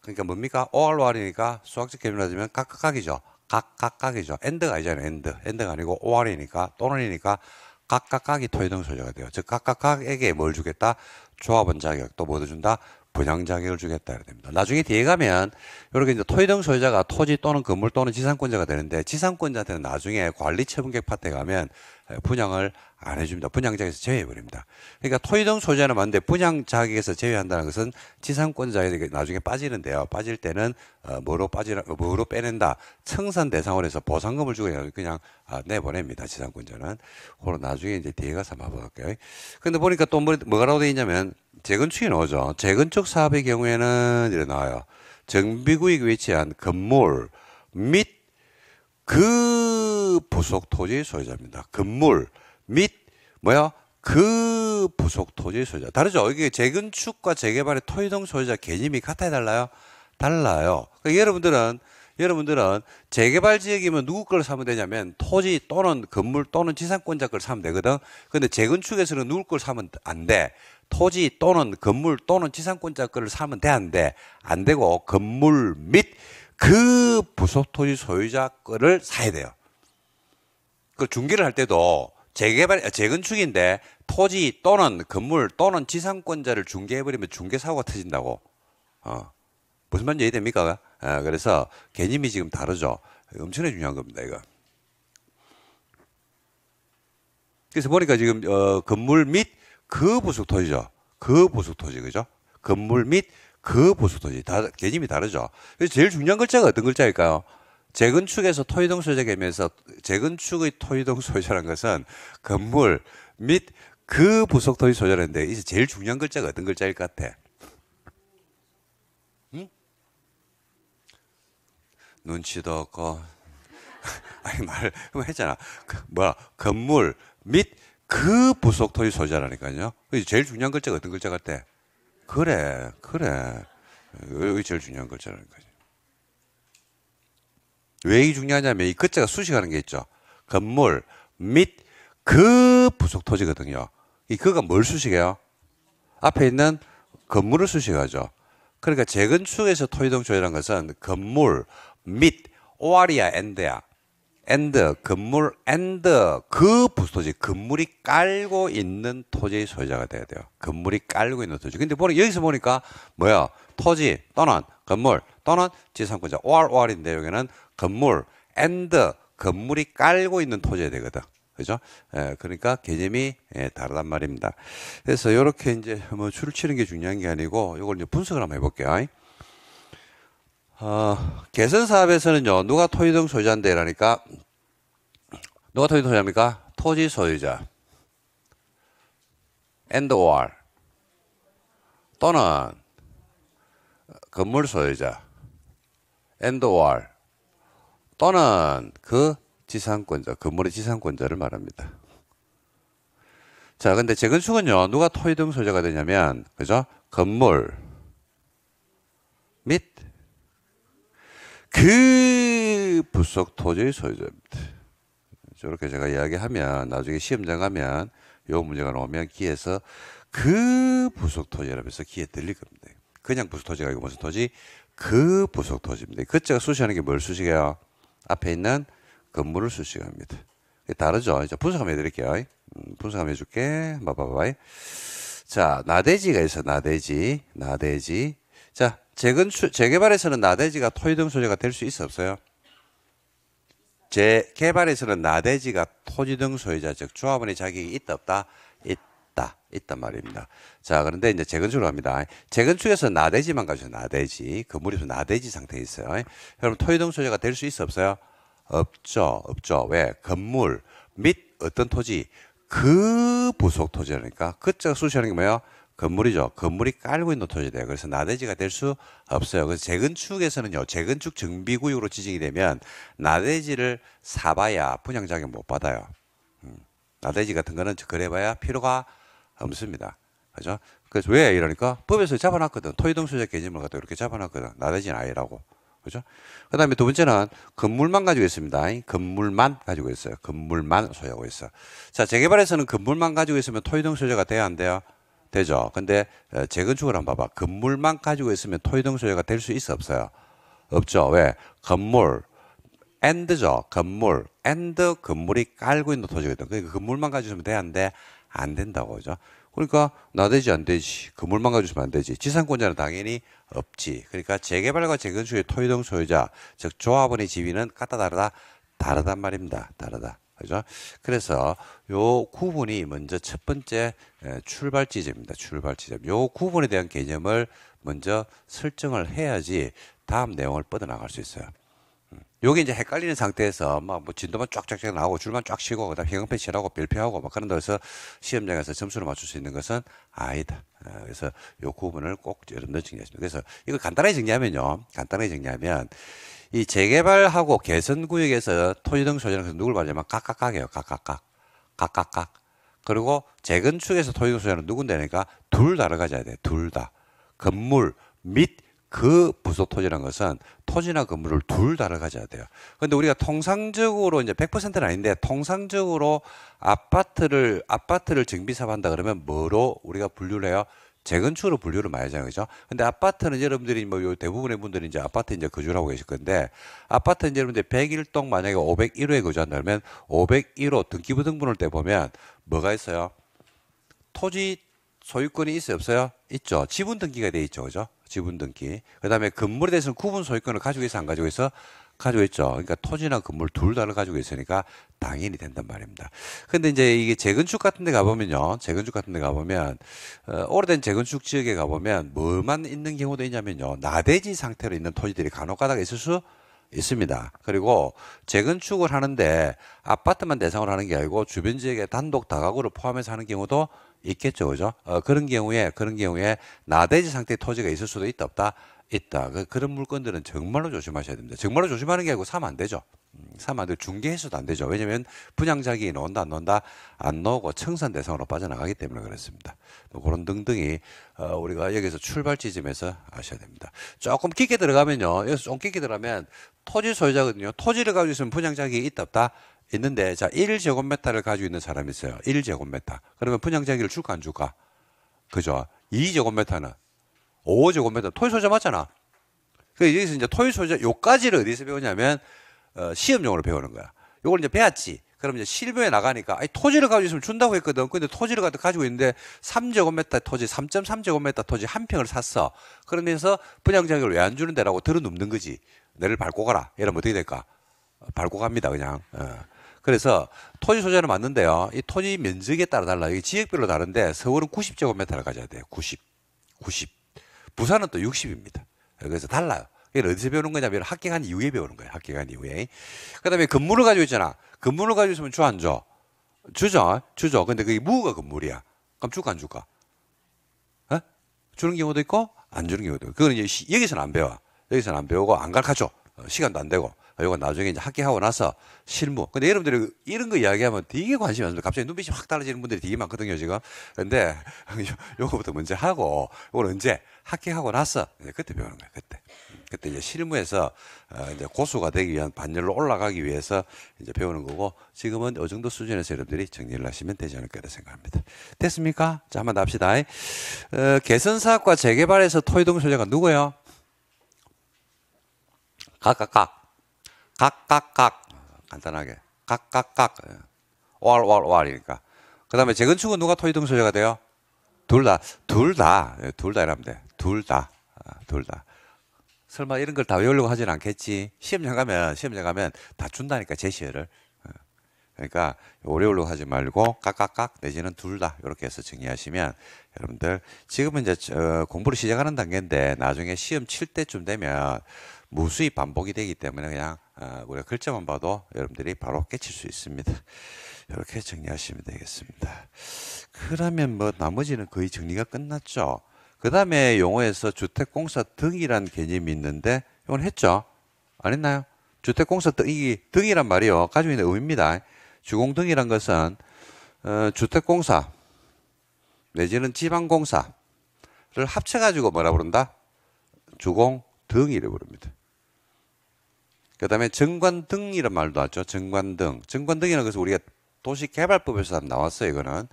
그러니까 뭡니까? OR, OR이니까 수학적 개념으로 하면 각각각이죠. 각, 각각이죠. 엔드가 아니잖아요. 엔드. 엔드가 아니고 OR이니까 또는이니까 각각각이 토의동 소재가 돼요. 즉 각각각에게 뭘 주겠다? 조합원 자격 또 뭐도 준다? 분양 자격을 주겠다 이래게 됩니다. 나중에 뒤에 가면 이렇게 이제 토의등 소유자가 토지 또는 건물 또는 지상권자가 되는데 지상권자한테는 나중에 관리 처분계 파트에 가면 분양을 안 해줍니다. 분양자에서 제외해버립니다. 그러니까 토의등소재는 맞는데 분양 자격에서 제외한다는 것은 지상권자에게 나중에 빠지는데요. 빠질 때는 어, 뭐로 빠지나 뭐로 빼낸다. 청산 대상으로 해서 보상금을 주고 그냥 아, 내보냅니다. 지상권자는. 그걸 나중에 이제 뒤에 가서 한번 볼게요. 근데 보니까 또 뭐, 라고 되어 있냐면 재건축이 나오죠. 재건축 사업의 경우에는 이래 나와요. 정비구역에 위치한 건물 및그 부속 토지 소유자입니다. 건물 및 뭐야 그 부속 토지 소유자 다르죠. 이게 재건축과 재개발의 토지등 소유자 개념이 같아야 달라요. 달라요. 그러니까 여러분들은 여러분들은 재개발 지역이면 누구 걸 사면 되냐면 토지 또는 건물 또는 지상권자 걸 사면 되거든. 근데 재건축에서는 누구 걸 사면 안 돼. 토지 또는 건물 또는 지상권자 거 사면 되는데 안 되고 건물 및 그 부속 토지 소유자 거를 사야 돼요. 그중계를할 때도 재개발 재건축인데 토지 또는 건물 또는 지상권자를 중개해버리면 중개 사고가 터진다고. 어. 무슨 말인지 이해됩니까? 아, 그래서 개념이 지금 다르죠. 엄청나게 중요한 겁니다, 이거. 그래서 보니까 지금 어, 건물 및 그 부속 토지죠. 그 부속 토지 그죠? 건물 및 그 부속 토지 다 개념이 다르죠. 그래서 제일 중요한 글자가 어떤 글자일까요? 재건축에서 토이동 소재 개념에서 재건축의 토이동 소재라는 것은 건물 및 그 부속 토이 소재라는데 이제 제일 중요한 글자가 어떤 글자일 것 같아? 눈치도 없고 아니 말을 했잖아. 그, 뭐 건물 및 그 부속 토이 소재라니까요. 제일 중요한 글자가 어떤 글자 같아? 그래, 그래. 여 제일 중요한 글자라는 거지. 왜이 중요하냐면 이 끝자가 수식하는 게 있죠. 건물 및 그 부속 토지거든요. 이 그가 뭘 수식해요? 앞에 있는 건물을 수식하죠. 그러니까 재건축에서 토지동 조이라는 것은 건물 및 오아리아 엔드야. 엔드 건물 엔드 그 부토지 건물이 깔고 있는 토지의 소유자가 돼야 돼요. 건물이 깔고 있는 토지. 근데 보니 여기서 보니까 뭐야 토지 또는 건물 또는 지상권자 오알 오알인데 여기는 건물 and 건물이 깔고 있는 토지에 되거든. 그죠? 예, 그러니까 개념이 예, 다르단 말입니다. 그래서 이렇게 이제 뭐 줄을 치는 게 중요한 게 아니고 이걸 이제 분석을 한번 해볼게요. 어, 개선 사업에서는요, 누가 토지 등 소유자인데? 라니까, 누가 토지 소유자입니까? 토지 소유자. and or. 또는 건물 소유자. and or. 또는 그 지상권자, 건물의 지상권자를 말합니다. 자, 근데 재건축은요, 누가 토의 등 소재가 되냐면, 그죠? 건물 및 그 부속 토지의 소유입니다 저렇게 제가 이야기하면, 나중에 시험장 가면, 요 문제가 나오면 기에서 그 부속 토지라고 서 기에 들릴 겁니다. 그냥 부속 토지가 아니고 무슨 토지? 그 부속 토지입니다. 그때가 수시하는 게 뭘 수식이야? 앞에 있는 건물을 수식합니다. 다르죠? 이제 분석 한번 해드릴게요. 음, 분석 한번 해줄게. 봐봐봐 자, 나대지가 있어. 나대지. 나대지. 자, 재건축, 재개발에서는 나대지가 토지등 소재가 될 수 있어 없어요? 재개발에서는 나대지가 토지등 소유자, 즉, 조합원의 자격이 있다 없다? 있다. 있다. 있단 말입니다. 자, 그런데 이제 재건축을합니다 재건축에서 나대지만 가죠. 나대지. 건물에서 나대지 상태에 있어요. 여러분, 토이동 소재가 될 수 있어 없어요? 없죠. 없죠. 왜? 건물 및 어떤 토지 그 부속 토지라니까 그쪽 수시하는 게 뭐예요? 건물이죠. 건물이 깔고 있는 토지돼요. 그래서 나대지가 될 수 없어요. 그래서 재건축에서는요, 재건축 정비구역으로 지정이 되면 나대지를 사봐야 분양자격 못 받아요. 음. 나대지 같은 거는 그래봐야 필요가 없습니다. 그죠? 그래서 왜 이러니까 법에서 잡아놨거든. 토의동수자 개념을 갖다 이렇게 잡아놨거든. 나대진 아이라고. 그죠? 그 다음에 두 번째는 건물만 가지고 있습니다. 건물만 가지고 있어요. 건물만 소유하고 있어. 자, 재개발에서는 건물만 가지고 있으면 토의동수자가 돼야 안 돼요? 되죠. 근데 어, 재건축을 한번 봐봐. 건물만 가지고 있으면 토의동수자가 될 수 있어 없어요? 없죠. 왜? 건물, 엔드죠 건물, 엔드 건물이 깔고 있는 토지거든. 그러니까 건물만 가지고 있으면 돼야 안 돼? 안 된다고 하죠. 그러니까 나대지 안 되지. 그물만가주시면안 되지. 지상권자는 당연히 없지. 그러니까 재개발과 재건축의 토의동 소유자, 즉 조합원의 지위는 같다 다르다 다르단 말입니다. 다르다. 그죠? 그래서 요 구분이 먼저 첫 번째 출발 지점입니다. 출발 지점. 요 구분에 대한 개념을 먼저 설정을 해야지 다음 내용을 뻗어나갈 수 있어요. 요게 이제 헷갈리는 상태에서 막 뭐 진도만 쫙쫙쫙 나오고 줄만 쫙 치고 그다음 형광펜 치라고 별표하고 막 그런 데서 시험장에서 점수를 맞출 수 있는 것은 아니다. 어, 그래서 요구분을꼭 여러분들 정리하십니다. 그래서 이거 간단하게 정리하면요. 간단하게 정리하면 이 재개발하고 개선 구역에서 토지 등 소유자는 누굴 말하냐면 각각각이에요. 각각각. 각각각. 그리고 재건축에서 토지 등 소유자는 누군데니까 둘다 들어가져야 돼. 둘 다. 건물 및그 부속 토지란 것은 토지나 건물을 둘 다를 가져야 돼요. 그런데 우리가 통상적으로 이제 100%는 아닌데 통상적으로 아파트를 아파트를 정비사업한다 그러면 뭐로 우리가 분류를 해요? 재건축으로 분류를 많이 하잖아요. 그죠? 근데 아파트는 여러분들이 뭐요 대부분의 분들이 이제 아파트 이제 거주를 하고 계실 건데 아파트는 이제 여러분들 101동 만약에 501호에 거주한다면 501호 등기부 등본을 때 보면 뭐가 있어요? 토지 소유권이 있어요? 없어요? 있죠. 지분 등기가 돼 있죠. 그죠? 지분 등기. 그다음에 건물에 대해서는 구분 소유권을 가지고 있어 안 가지고 있어? 가지고 있죠. 그러니까 토지나 건물 둘 다를 가지고 있으니까 당연히 된단 말입니다. 근데 이제 이게 재건축 같은 데 가보면요. 재건축 같은 데 가보면, 어, 오래된 재건축 지역에 가보면 뭐만 있는 경우도 있냐면요. 나대지 상태로 있는 토지들이 간혹 가다가 있을 수 있습니다. 그리고 재건축을 하는데 아파트만 대상으로 하는 게 아니고 주변 지역에 단독 다가구를 포함해서 하는 경우도 있겠죠, 그죠? 어, 그런 경우에 그런 경우에 나대지 상태의 토지가 있을 수도 있다 없다 있다. 그, 런 물건들은 정말로 조심하셔야 됩니다. 정말로 조심하는 게 아니고 사면 안 되죠. 음, 사면 안 되고 중개해서도 안 되죠. 왜냐하면 분양자기 넣는다 안 넣는다 안 넣고 청산 대상으로 빠져나가기 때문에 그렇습니다. 뭐 그런 등등이 어, 우리가 여기서 출발 지점에서 아셔야 됩니다. 조금 깊게 들어가면요. 여기서 좀 깊게 들어가면 토지 소유자거든요. 토지를 가지고 있으면 분양자기 있다 없다 있는데 자 1제곱미터를 가지고 있는 사람이 있어요. 1제곱미터. 그러면 분양자기를 줄까 안 줄까? 그죠? 2제곱미터는 5제곱미터 토요 소재 맞잖아. 그 여기서 이제 토요 소재 요까지를 어디서 배우냐면 어, 시험용으로 배우는 거야. 요걸 이제 배웠지. 그럼 이제 실무에 나가니까 아니, 토지를 가지고 있으면 준다고 했거든. 근데 토지를 갖다 가지고 있는데 3제곱미터 토지, 3.3제곱미터 토지 한 평을 샀어. 그러면서 분양자격을 왜 안 주는데라고 들어눕는 거지. 내를 밟고 가라. 이러면 어떻게 될까? 어, 밟고 갑니다, 그냥. 어. 그래서 토지 소재는 맞는데요. 이 토지 면적에 따라 달라. 이게 지역별로 다른데 서울은 90제곱미터를 가져야 돼요. 90. 90. 부산은 또 60입니다. 그래서 달라요. 이게 어디서 배우는 거냐면 합격한 이후에 배우는 거예요. 합격한 이후에. 그다음에 건물을 가지고 있잖아. 건물을 가지고 있으면 주안 줘? 주죠. 주죠. 근데 그게 무가 건물이야. 그럼 줄까 안 줄까? 에? 어? 주는 경우도 있고 안 주는 경우도 있고. 그거는 이제 여기서는 안 배워. 여기서는 안 배우고 안 가르쳐줘. 어, 시간도 안 되고. 요건 나중에 이제 학기하고 나서 실무. 근데 여러분들이 이런 거 이야기하면 되게 관심이 많습니다. 갑자기 눈빛이 확 달라지는 분들이 되게 많거든요, 지금. 근데 요, 거부터 먼저 하고, 요건 언제 학기하고 나서 이제 그때 배우는 거예요, 그때. 그때 이제 실무에서 어, 이제 고수가 되기 위한 반열로 올라가기 위해서 이제 배우는 거고 지금은 요 정도 수준에서 여러분들이 정리를 하시면 되지 않을까 생각합니다. 됐습니까? 자, 한번 납시다. 어, 개선 사업과 재개발에서 토이동 소재가 누구예요? 각각각. 깍깍깍 간단하게 깍깍깍 왈왈왈이니까 그 다음에 재건축은 누가 토지등 소재가 돼요? 둘다둘다둘다 예, 둘 다. 이러면 돼둘다둘다 아, 설마 이런 걸 다 외우려고 하진 않겠지 시험장 가면 시험장 가면 다 준다니까 제시어를 어. 그러니까 오래 어려울로 하지 말고 깍깍깍 내지는 둘다 이렇게 해서 정리하시면 여러분들 지금은 이제 공부를 시작하는 단계인데 나중에 시험 칠 때쯤 되면 무수히 반복이 되기 때문에 그냥 어, 우리가 글자만 봐도 여러분들이 바로 깨칠 수 있습니다. 이렇게 정리하시면 되겠습니다. 그러면 뭐 나머지는 거의 정리가 끝났죠. 그 다음에 용어에서 주택공사 등이란 개념이 있는데 이건 했죠? 안 했나요? 주택공사 등이 등이란 말이요 가지고 있는 의미입니다. 주공 등이란 것은 어, 주택공사 내지는 지방공사를 합쳐가지고 뭐라 부른다? 주공 등이라고 부릅니다. 그 다음에 정관등이라 말도 나왔죠. 정관등. 정관등이라는 것은 우리가 도시개발법에서 나왔어요. 이거는.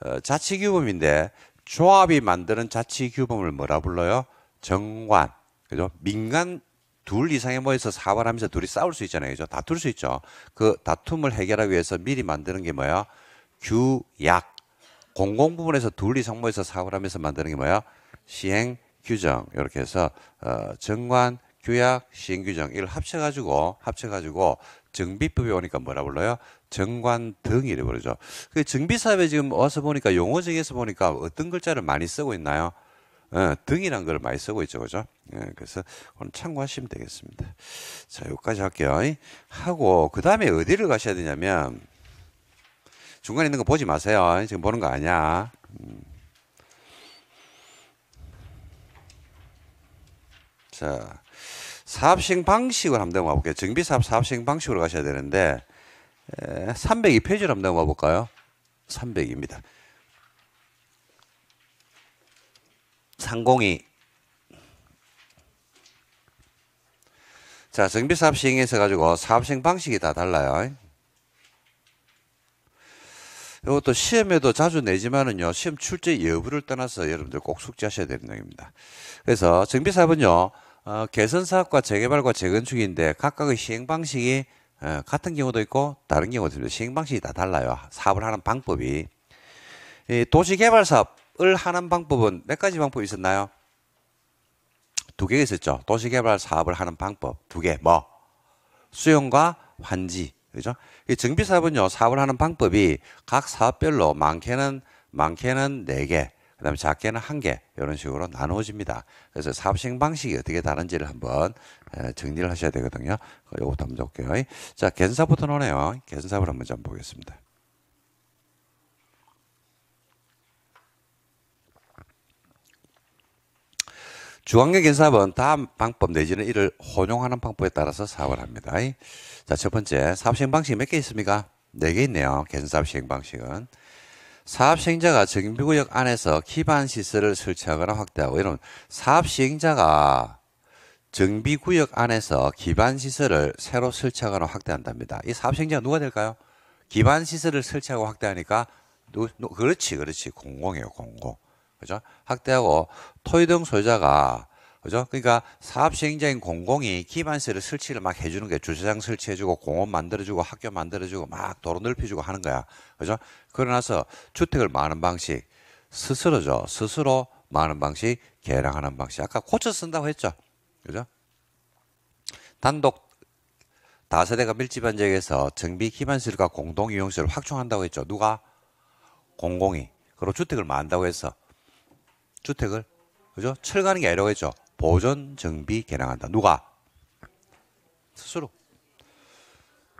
어, 자치규범인데 조합이 만드는 자치규범을 뭐라 불러요? 정관. 그죠? 민간 둘 이상이 모여서 사활하면서 둘이 싸울 수 있잖아요. 그죠? 다툴 수 있죠. 그 다툼을 해결하기 위해서 미리 만드는 게 뭐야? 규약. 공공 부분에서 둘 이상 모여서 사활하면서 만드는 게 뭐야? 시행 규정. 이렇게 해서 어, 정관 규약, 시행규정 이걸 합쳐가지고 합쳐가지고 정비법에 오니까 뭐라 불러요? 정관 등이래 버리죠그 정비 사업에 지금 와서 보니까 용어중에서 보니까 어떤 글자를 많이 쓰고 있나요? 어, 등이란 걸 많이 쓰고 있죠, 그죠? 예, 그래서 오늘 참고하시면 되겠습니다. 자, 여기까지 할게요. 하고 그 다음에 어디를 가셔야 되냐면 중간에 있는 거 보지 마세요. 지금 보는 거 아니야. 음. 자, 사업 시행 방식을 한번 넘어가 볼게요. 정비사업 사업 시행 방식으로 가셔야 되는데 302페이지로 한번 넘어가 볼까요? 3 0 2입니다 302. 자, 정비사업 시행에서 가지고 사업 시행 방식이 다 달라요. 이것도 시험에도 자주 내지만은요, 시험 출제 여부를 떠나서 여러분들 꼭 숙지하셔야 되는 내용입니다. 그래서 정비사업은요, 어, 개선 사업과 재개발과 재건축인데 각각의 시행 방식이 어, 같은 경우도 있고 다른 경우도 있습니다. 시행 방식이 다 달라요. 사업을 하는 방법이 이 도시 개발 사업을 하는 방법은 몇 가지 방법이 있었나요? 두개가 있었죠. 도시 개발 사업을 하는 방법 두 개. 뭐 수용과 환지. 그죠? 이 정비 사업은요. 사업을 하는 방법이 각 사업별로 많게는 많게는 네 개, 그다음에 작게는 한 개 이런 식으로 나눠집니다. 그래서 사업 시 방식이 어떻게 다른지를 한번 정리를 하셔야 되거든요. 요것도 한번 볼게요. 자, 개사부터 넣네요. 개사업을 한번 좀 보겠습니다. 주관계 견사업은 다음 방법 내지는 이를 혼용하는 방법에 따라서 사업을 합니다. 자, 첫 번째 사업 시행 방식 몇 개 있습니까? 네 개 있네요. 견사업 시행 방식은. 사업 시행자가 정비구역 안에서 기반 시설을 설치하거나 확대하고 이런 사업 시행자가 정비구역 안에서 기반 시설을 새로 설치하거나 확대한답니다. 이 사업 시행자가 누가 될까요? 기반 시설을 설치하고 확대하니까 누, 누, 그렇지 그렇지 공공이에요 공공 그죠? 확대하고 토의등 소유자가 그죠? 그러니까 사업 시행자인 공공이 기반시설 설치를 막 해주는 게 주차장 설치해주고 공원 만들어주고 학교 만들어주고 막 도로 넓혀주고 하는 거야. 그죠? 그러나서 주택을 많은 방식 스스로죠. 스스로 많은 방식 개량하는 방식. 아까 고쳐 쓴다고 했죠. 그죠? 단독 다세대가 밀집한 지역에서 정비 기반시설과 공동 이용시설을 확충한다고 했죠. 누가? 공공이. 그리고 주택을 만다고 든 해서 주택을 그죠? 철거하는 게 아니라고 했죠. 보존 정비 개량한다. 누가? 스스로.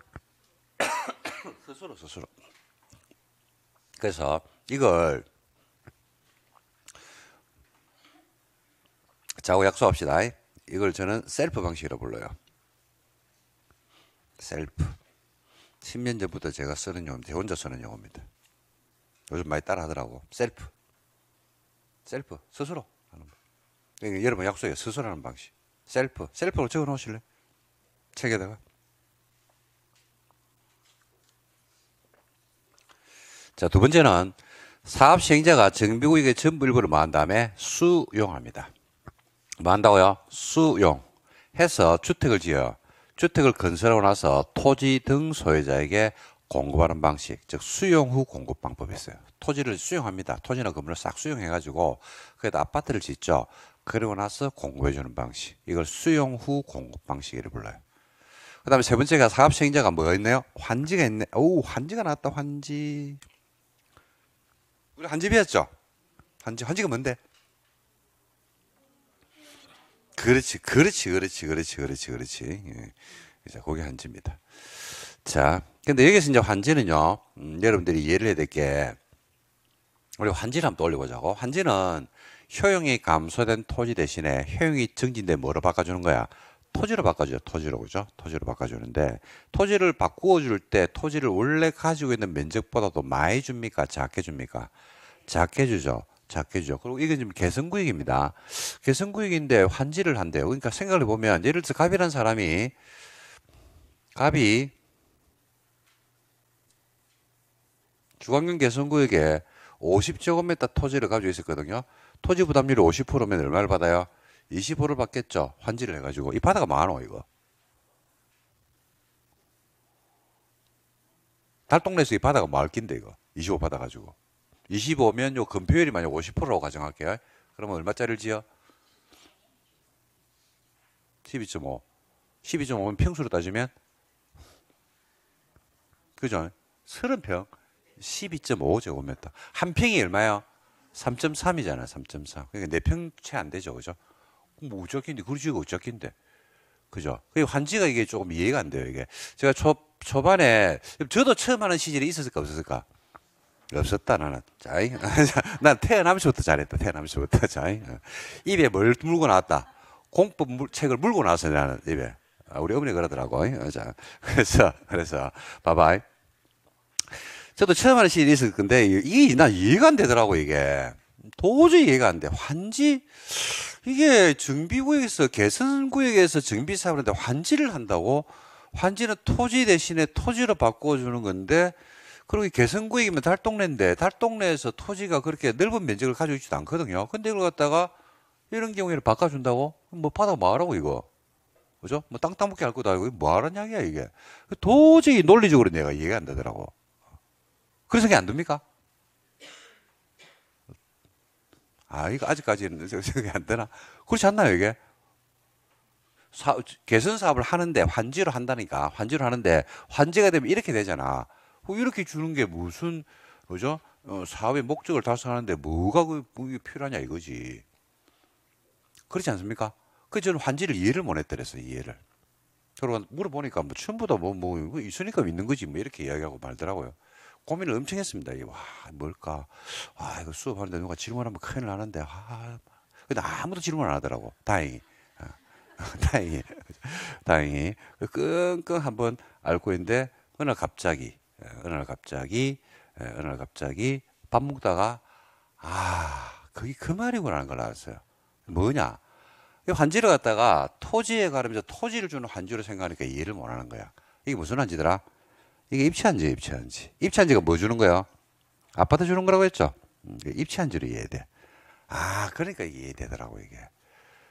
스스로 스스로. 그래서 이걸 자고 약속합시다. 이걸 저는 셀프 방식으로 불러요. 셀프. 10년 전부터 제가 쓰는 용어인데 입 혼자 쓰는 용어입니다. 요즘 많이 따라 하더라고. 셀프. 셀프. 스스로. 그러니까 여러분 약속에 스스로 하는 방식. 셀프. 셀프로 적어 놓으실래? 책에다가. 자, 두 번째는 사업 시행자가 정비구역의 전부 일부를 모한 다음에 수용합니다. 뭐 한다고요? 수용. 해서 주택을 지어 주택을 건설하고 나서 토지 등 소유자에게 공급하는 방식, 즉 수용 후 공급 방법이 있어요. 토지를 수용합니다. 토지나 건물을 싹 수용해가지고 그에다 아파트를 짓죠. 그리고 나서 공급해주는 방식. 이걸 수용 후 공급 방식이라고 불러요. 그 다음에 세 번째가 사업 책임자가 뭐가 있네요? 환지가 있네. 오, 환지가 나왔다, 환지. 우리 환지 배웠죠? 환지, 환지가 뭔데? 그렇지, 그렇지, 그렇지, 그렇지, 그렇지, 그렇지. 예. 자, 그게 환지입니다. 자, 근데 여기서 이제 환지는요, 음, 여러분들이 이해를 해야 될 게, 우리 환지를 한번 떠올려보자고. 환지는 효용이 감소된 토지 대신에 효용이 증진된 뭐로 바꿔주는 거야? 토지로 바꿔줘요. 토지로 그죠? 토지로 바꿔주는데 토지를 바꾸어 줄 때 토지를 원래 가지고 있는 면적보다도 많이 줍니까? 작게 줍니까? 작게 주죠. 작게 주죠. 그리고 이게 지금 개성구역입니다개성구역인데 환지를 한대요. 그러니까 생각을 해보면 예를 들어 갑이라는 사람이 갑이 주광경 개성구역에 50제곱미터 토지를 가지고 있었거든요. 토지 부담률이 50%면 얼마를 받아요? 20%를 받겠죠. 환지를 해가지고. 이 바다가 많어, 이거. 달동네에서 이 바다가 마을낀데 이거. 25 받아가지고. 25면 요 금표율이 만약 50%라고 가정할게요. 그러면 얼마짜리를 지어? 12.5. 12.5면 평수로 따지면 그죠? 30평 12.5제곱미터. 한 평이 얼마요? 3.3이잖아, 3 4 그러니까 네평채안 되죠, 그죠? 뭐 어쩌긴데, 그러지가 어쩌긴데. 그죠? 그 환지가 이게 조금 이해가 안 돼요, 이게. 제가 초, 초반에, 저도 처음 하는 시절이 있었을까, 없었을까? 없었다, 나는. 자이. 난 태어나면서부터 잘했다, 태어나면서부터. 자이. 어. 입에 뭘 물고 나왔다. 공법 물, 책을 물고 나왔어, 나는 입에. 아, 우리 어머니 그러더라고. 어, 자. 그래서, 그래서, 바바이. 저도 처음 하는 시리을건데 이게 나 이해가 안 되더라고 이게 도저히 이해가 안 돼. 환지 이게 정비구역에서 개선구역에서 정비 사업을 하는데 환지를 한다고 환지는 토지 대신에 토지로 바꿔주는 건데 그리고 개선구역이면 달동네인데 달동네에서 토지가 그렇게 넓은 면적을 가지고 있지도 않거든요. 근데 이걸 갖다가 이런 경우에는 바꿔준다고 뭐 받아 뭐하라고 이거 그죠? 뭐 땅땅 먹게 할 것도 아니고, 뭐하는 양이야 이게 도저히 논리적으로 내가 이해가 안 되더라고. 그래서 그게 안 됩니까? 아, 이거 아직까지 생각이 안 되나? 그렇지 않나요, 이게? 사, 개선 사업을 하는데 환지로 한다니까. 환지로 하는데 환지가 되면 이렇게 되잖아. 뭐 이렇게 주는 게 무슨, 뭐죠? 어, 사업의 목적을 달성하는데 뭐가 그 필요하냐 이거지. 그렇지 않습니까? 그 저는 환지를 이해를 못했더랬어 이해를. 그러고 물어보니까 뭐 전부 다뭐 뭐, 뭐 있으니까 믿는 거지 뭐 이렇게 이야기하고 말더라고요. 고민을 엄청 했습니다. 와, 뭘까? 아, 이거 수업하는데 누가 질문하면 을 큰일 나는데. 아, 근데 아무도 질문 을안 하더라고. 다행히. 어. 다행히. 다행히. 끙끙 한번 앓고 있는데, 어느 날 갑자기, 어, 어느 날 갑자기, 어, 어느 날 갑자기 밥 먹다가, 아, 그게 그 말이구나 는걸 알았어요. 뭐냐? 환지를 갖다가 토지에 가르면서 토지를 주는 환지로 생각하니까 이해를 못 하는 거야. 이게 무슨 환지더라? 이게 입체한지입체한지입체한지가뭐 주는 거야? 아파트 주는 거라고 했죠. 음, 입체한지로 이해돼. 아 그러니까 이해되더라고 이게.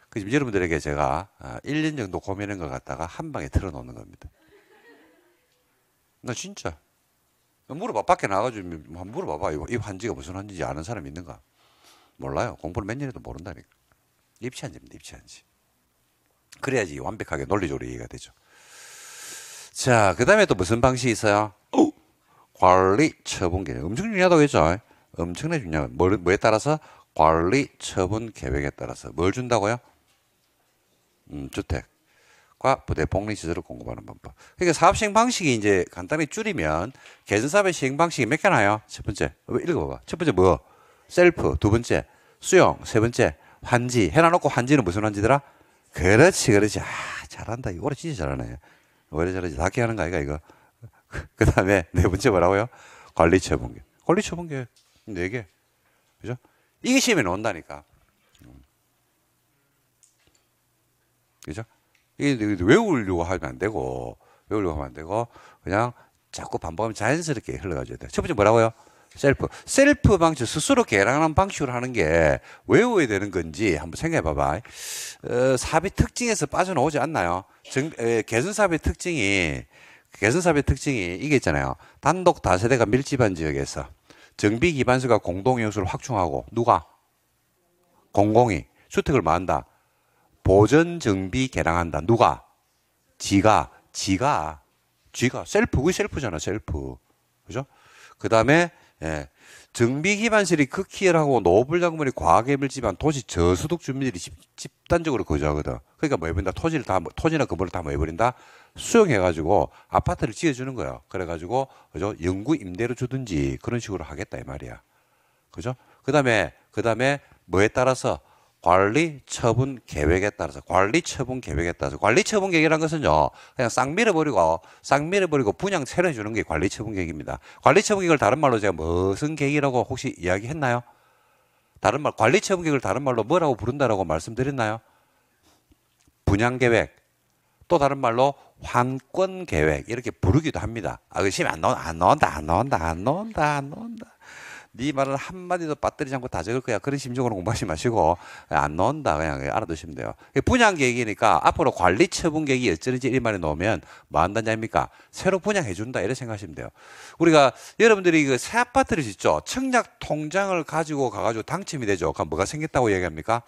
그 지금 여러분들에게 제가 1년 아, 정도 고민한 것같다가한 방에 틀어놓는 겁니다. 나 진짜 물어봐 밖에 나가지고 한번 뭐, 뭐 물어봐봐 이 환지가 무슨 환지인지 아는 사람 있는가? 몰라요. 공부를 몇년 해도 모른다니까. 입체한지입니다 입치한지. 그래야지 완벽하게 논리적으로 이해가 되죠. 자, 그 다음에 또 무슨 방식이 있어요? 오! 어? 관리 처분 계획. 엄청 중요하다고 했죠? 엄청나게 중요한. 뭘, 뭐에 따라서? 관리 처분 계획에 따라서. 뭘 준다고요? 음, 주택과 부대 복리 지설를 공급하는 방법. 그러니까 사업 시행 방식이 이제 간단히 줄이면 개선 사업의 시행 방식이 몇 개나요? 첫 번째. 읽어봐봐. 첫 번째 뭐? 셀프. 두 번째. 수용. 세 번째. 환지. 해놔놓고 환지는 무슨 환지더라? 그렇지, 그렇지. 아, 잘한다. 이거를 진짜 잘하네. 뭐래 저러지 낫게 하는 거 아이가 이거. 그 다음에 네 번째 뭐라고요? 관리 처분계. 관리 처분계 네 개. 그죠? 이게 시험에 나온다니까. 그죠? 이게 외우려고 하면 안 되고, 외우려고 하면 안 되고, 그냥 자꾸 반복하면 자연스럽게 흘러가줘야 돼. 첫 번째 뭐라고요? 셀프. 셀프 방식, 스스로 계량하는 방식으로 하는 게 외워야 되는 건지 한번 생각해 봐봐. 어, 사비 특징에서 빠져나오지 않나요? 정, 에, 개선사비 특징이, 개선사비 특징이 이게 있잖아요. 단독 다세대가 밀집한 지역에서 정비 기반수가 공동용수를 확충하고 누가? 공공이 주택을 만다. 한 보전 정비 개량한다. 누가? 지가, 지가, 지가 셀프, 그게 셀프잖아, 셀프. 그죠? 그 다음에 예. 정비 기반실이 극히열하고 노블 작물이 과하게 밀집한 도시 저소득 주민들이 집, 단적으로 거주하거든. 그러니까 뭐 해버린다. 토지를 다, 토지나 건물을 다 뭐 해버린다. 수용해가지고 아파트를 지어주는 거야. 그래가지고, 그죠? 영구 임대로 주든지 그런 식으로 하겠다. 이 말이야. 그죠? 그 다음에, 그 다음에 뭐에 따라서 관리 처분 계획에 따라서 관리 처분 계획에 따라서 관리 처분 계획이란 것은요 그냥 싹 밀어버리고 싹 밀어버리고 분양 체려 주는 게 관리 처분 계획입니다. 관리 처분 계획을 다른 말로 제가 무슨 계획이라고 혹시 이야기했나요? 다른 말 관리 처분 계획을 다른 말로 뭐라고 부른다라고 말씀드렸나요? 분양 계획 또 다른 말로 환권 계획 이렇게 부르기도 합니다. 아, 그심이안 나온다, 안 나온다, 안 나온다, 안 나온다. 네 말을 한 마디도 빠뜨리지 않고 다 적을 거야. 그런 심정으로 공부하지 마시고 안 넣는다 그냥 알아두시면 돼요. 분양 계획이니까 앞으로 관리 처분 계획이 어쩌는지 일만에 넣으면 뭐 한다는 얘기입니까? 새로 분양해 준다 이렇게 생각하시면 돼요. 우리가 여러분들이 그 새 아파트를 짓죠. 청약 통장을 가지고 가가지고 당첨이 되죠. 그럼 뭐가 생겼다고 얘기합니까?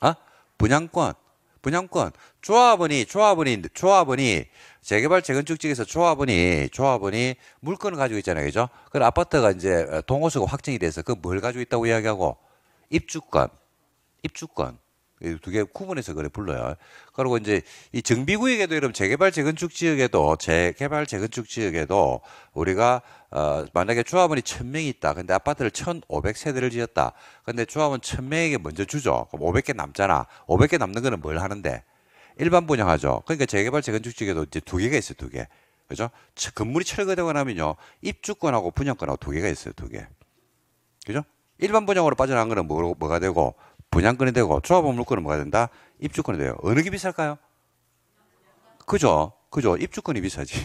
아 어? 분양권. 분양권 조합원이 조합원이 조합원이 재개발 재건축 측에서 조합원이 조합원이 물건을 가지고 있잖아요, 그죠? 그 아파트가 이제 동호수가 확정이 돼서 그 뭘 가지고 있다고 이야기하고 입주권, 입주권. 예, 두개 구분해서 그래 불러요. 그리고 이제 이 정비구역에도 이런 재개발 재건축 지역에도 재개발 재건축 지역에도 우리가 어 만약에 주합원이천 명이 있다. 근데 아파트를 천오백 세대를 지었다. 근데 주합원 천명에게 먼저 주죠. 그럼 오백 개 남잖아. 오백 개 남는 거는 뭘 하는데? 일반 분양하죠. 그러니까 재개발 재건축 지역에도 이제 두 개가 있어요. 두 개. 그죠? 건물이 철거되고 나면요. 입주권하고 분양권하고 두 개가 있어요. 두 개. 그죠? 일반 분양으로 빠져나간 거는 뭐, 뭐가 되고 분양권이 되고 조합원물권은 뭐가 된다? 입주권이 돼요. 어느 게 비쌀까요? 그죠? 그죠? 입주권이 비싸지.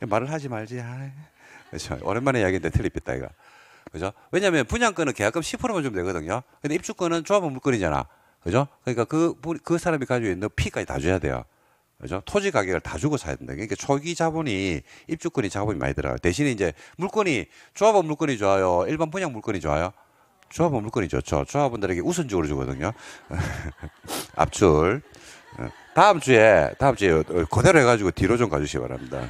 말을 하지 말지. 그렇죠? 오랜만에 이야기인데 틀립니다, 이거. 그죠? 왜냐하면 분양권은 계약금 10%만 주면 되거든요. 근데 입주권은 조합원 물건이잖아. 그죠? 그러니까 그, 그 사람이 가지고 있는 피까지 다 줘야 돼요. 그죠? 토지 가격을 다 주고 사야 된다. 그러니까 초기 자본이 입주권이 자본이 많이 들어요 대신에 이제 물건이 조합원 물건이 좋아요. 일반 분양 물건이 좋아요. 조합원 물건이 좋죠. 조합원들에게 우선적으로 주거든요. 압출. 어, 다음 주에 다음 주에 그대로 해가지고 뒤로 좀 가주시기 바랍니다.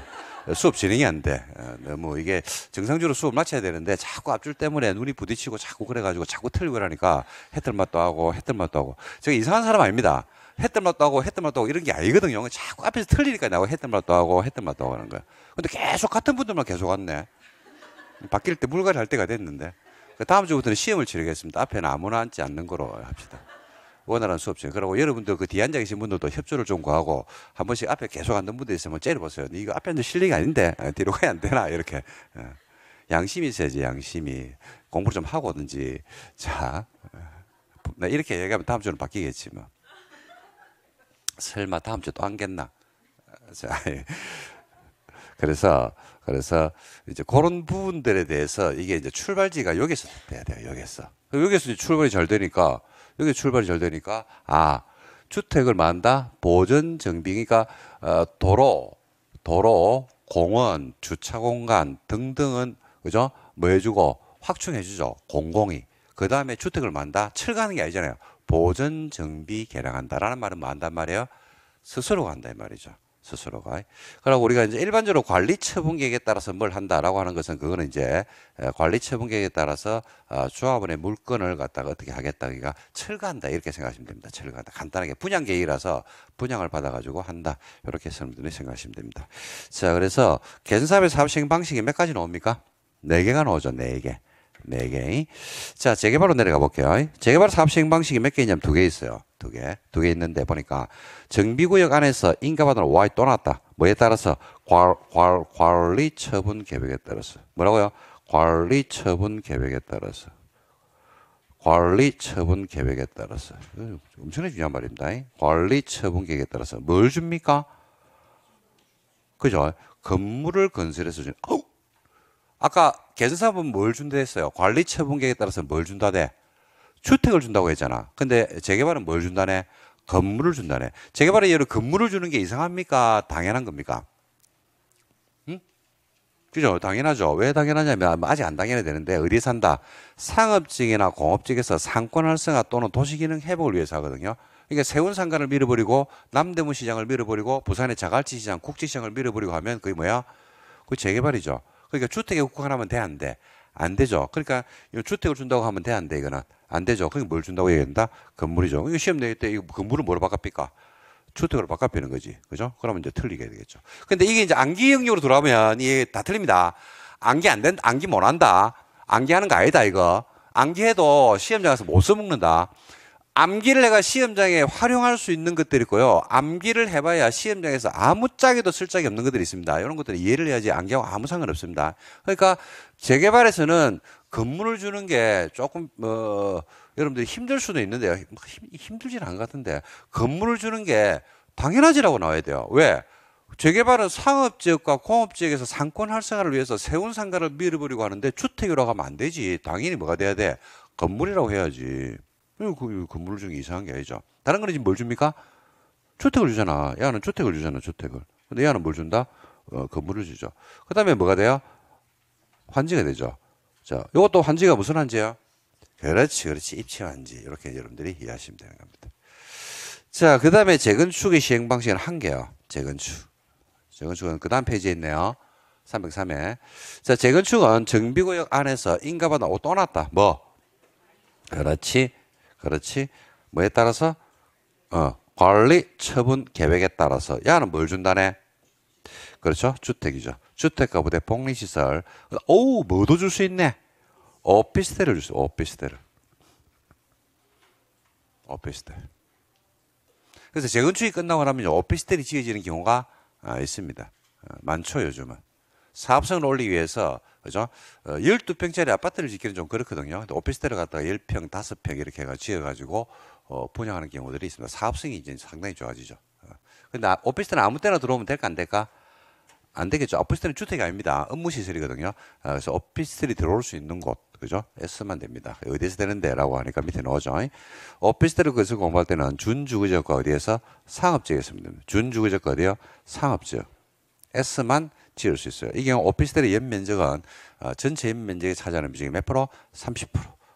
수업 진행이 안 돼. 어, 너무 이게 정상적으로 수업 마쳐야 되는데 자꾸 앞줄 때문에 눈이 부딪히고 자꾸 그래가지고 자꾸 틀리고 그러니까 해뜰 맛도 하고 해뜰 맛도 하고 제가 이상한 사람 아닙니다. 했던 말도 하고 했던 말도 하고 이런 게 아니거든요. 자꾸 앞에서 틀리니까 나고 하 했던 말도 하고 했던 말도 하고 하는 거야. 근데 계속 같은 분들만 계속 왔네. 바뀔 때 물갈이 할 때가 됐는데. 그 다음 주부터는 시험을 치르겠습니다. 앞에는 아무나 앉지 않는 거로 합시다. 원활한 수업 진행. 그리고 여러분들 그 뒤에 앉아 계신 분들도 협조를 좀 구하고 한 번씩 앞에 계속 앉는 분들 있으면 째려보세요. 이거 앞에 앉는 실력이 아닌데 아, 뒤로 가야 안 되나 이렇게. 어. 양심이 있어야지 양심이. 공부를 좀 하고든지. 자. 어. 이렇게 얘기하면 다음 주는 바뀌겠지만. 뭐. 설마 다음 주 또 안겠나? 자, 그래서 그래서 이제 그런 부분들에 대해서 이게 이제 출발지가 여기서 돼야 돼요. 여기서 여기서 이제 출발이 잘 되니까 여기 출발이 잘 되니까 아 주택을 만다 보전 정비니까 그러니까, 어, 도로 도로 공원 주차 공간 등등은 그죠 뭐 해주고 확충해주죠 공공이 그 다음에 주택을 만다 칠가는 게 아니잖아요. 보존 정비 계량한다라는 말은 뭐 한단 말이에요? 스스로 간단 말이죠. 스스로가. 그러고 우리가 이제 일반적으로 관리 처분 계획에 따라서 뭘 한다라고 하는 것은 그거는 이제 관리 처분 계획에 따라서 어, 조합원의 물건을 갖다가 어떻게 하겠다. 그러니까 철거한다. 이렇게 생각하시면 됩니다. 철거한다. 간단하게 분양 계획이라서 분양을 받아가지고 한다. 이렇게 생각하시면 됩니다. 자, 그래서 개선사업의 사업 시행 방식이 몇 가지 나옵니까? 네 개가 나오죠. 네 개. 4개. 네 개. 자, 재개발로 내려가 볼게요. 재개발 사업 시행 방식이 몇개냐면두 개 있어요. 두 개. 두 개 있는데 보니까 정비구역 안에서 인가받은 오이또 났다. 뭐에 따라서 관, 관, 관리 처분 계획에 따라서. 뭐라고요? 관리 처분 계획에 따라서. 관리 처분 계획에 따라서. 엄청나게 중요한 말입니다. 관리 처분 계획에 따라서. 뭘 줍니까? 그죠? 건물을 건설해서 준, 아 아까 개선사업은 뭘 준다 했어요? 관리 처분 계획에 따라서 뭘준다 돼? 주택을 준다고 했잖아. 근데 재개발은 뭘 준다네? 건물을 준다네. 재개발의 예로 건물을 주는 게 이상합니까? 당연한 겁니까? 응? 그죠? 당연하죠. 왜 당연하냐면 아, 아직 안 당연해 야 되는데 어디 산다? 상업지이나 공업지에서 상권 활성화 또는 도시기능 회복을 위해서 하거든요. 그러니까 세운 상관을 밀어버리고 남대문 시장을 밀어버리고 부산의 자갈치 시장, 국지 시장을 밀어버리고 하면 그게 뭐야? 그 재개발이죠. 그러니까 주택에 국한하면 돼, 안 돼? 안 되죠. 그러니까 주택을 준다고 하면 돼, 안 돼, 이거는? 안 되죠. 그게 그러니까 뭘 준다고 얘기한다? 건물이죠. 이거 시험 낼때 건물을 뭐로 바꿔삐까? 주택으로 바꿔삐는 거지. 그죠? 그러면 이제 틀리게 되겠죠. 근데 이게 이제 암기 영역으로 돌아오면 이게 다 틀립니다. 암기 안 된, 암기 못 한다. 암기하는 거 아니다, 이거. 암기해도 시험장에서 못 써먹는다. 암기를 내가 시험장에 활용할 수 있는 것들이 있고요. 암기를 해봐야 시험장에서 아무 짝에도 쓸 짝이 없는 것들이 있습니다. 이런 것들은 이해를 해야지 암기하고 아무 상관없습니다. 그러니까 재개발에서는 건물을 주는 게 조금 어, 여러분들이 힘들 수도 있는데요. 힘, 들지는 않은 것 같은데 건물을 주는 게 당연하지라고 나와야 돼요. 왜? 재개발은 상업지역과 공업지역에서 상권 활성화를 위해서 세운 상가를 밀어버리고 하는데 주택이라고 하면 안 되지. 당연히 뭐가 돼야 돼? 건물이라고 해야지. 그, 그 건물 중에 이상한 게 아니죠. 다른 거는 지금 뭘 줍니까? 주택을 주잖아. 야는 주택을 주잖아, 주택을. 근데 야는 뭘 준다? 어, 건물을 주죠. 그 다음에 뭐가 돼요? 환지가 되죠. 자, 요것도 환지가 무슨 환지야? 그렇지, 그렇지. 입체 환지. 이렇게 여러분들이 이해하시면 되는 겁니다. 자, 그 다음에 재건축의 시행 방식은 한 개요. 재건축. 재건축은 그 다음 페이지에 있네요. 303회. 자, 재건축은 정비구역 안에서 인가받아 떠났다. 뭐? 그렇지. 그렇지? 뭐에 따라서 어, 관리 처분 계획에 따라서 야는 뭘 준다네? 그렇죠? 주택이죠. 주택가 부대 복리시설. 어우 뭐도 줄 수 있네. 오피스텔을 줄 수, 오피스텔을. 오피스텔. 그래서 재건축이 끝나고 나면 오피스텔이 지어지는 경우가 아, 있습니다. 어, 많죠, 요즘은. 사업성을 올리기 위해서 그죠? 어, 12평짜리 아파트를 짓기는 좀 그렇거든요. 오피스텔을 갖다가 10평, 5평 이렇게 해가 지어가지고 어, 분양하는 경우들이 있습니다. 사업성이 이제 상당히 좋아지죠. 어. 근데 아, 오피스텔은 아무 때나 들어오면 될까 안 될까? 안 되겠죠. 오피스텔은 주택이 아닙니다. 업무시설이거든요. 어, 그래서 오피스텔이 들어올 수 있는 곳, 그죠? S만 됩니다. 어디에서 되는데? 라고 하니까 밑에 나오죠. 오피스텔을 거기서 공부할 때는 준주거지역과 어디에서? 상업지역에서 준주거지역과 어디요? 상업지역. S만 지을 수 있어요. 이 경우 오피스텔의 연면적은 어, 전체 연면적이 차지하는 비중이 몇 프로? 30%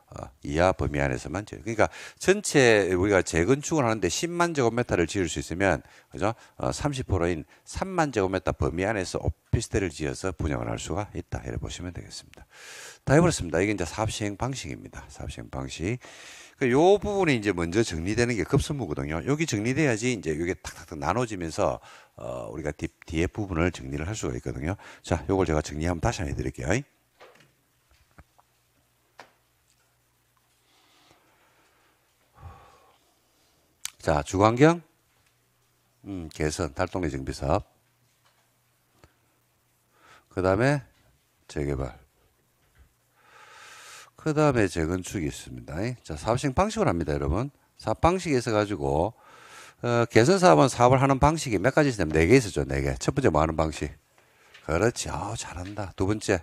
어, 이하 범위 안에서만 지어요. 그러니까 전체 우리가 재건축을 하는데 10만 제곱미터를 지을 수 있으면 그죠? 30%인 어, 3만 제곱미터 범위 안에서 오피스텔을 지어서 분양을 할 수가 있다. 이렇게 보시면 되겠습니다. 다 해버렸습니다. 이게 이제 사업 시행 방식입니다. 사업 시행 방식. 그 요 부분이 이제 먼저 정리되는 게 급선무거든요. 여기 정리돼야지 이제 이게 탁탁탁 나눠지면서 어, 우리가 뒤, 뒤에 부분을 정리를 할 수가 있거든요. 자, 요걸 제가 정리 한번 다시 해드릴게요. 자, 주관경, 음, 개선, 달동의 정비사업. 그 다음에 재개발. 그 다음에 재건축이 있습니다. 자, 사업식 방식을 합니다, 여러분. 사업 방식에 있어가지고, 어, 개선 사업은 사업을 하는 방식이 몇 가지 있으면 네 개 있었죠, 네 개. 첫 번째 뭐 하는 방식. 그렇지. 아 잘한다. 두 번째.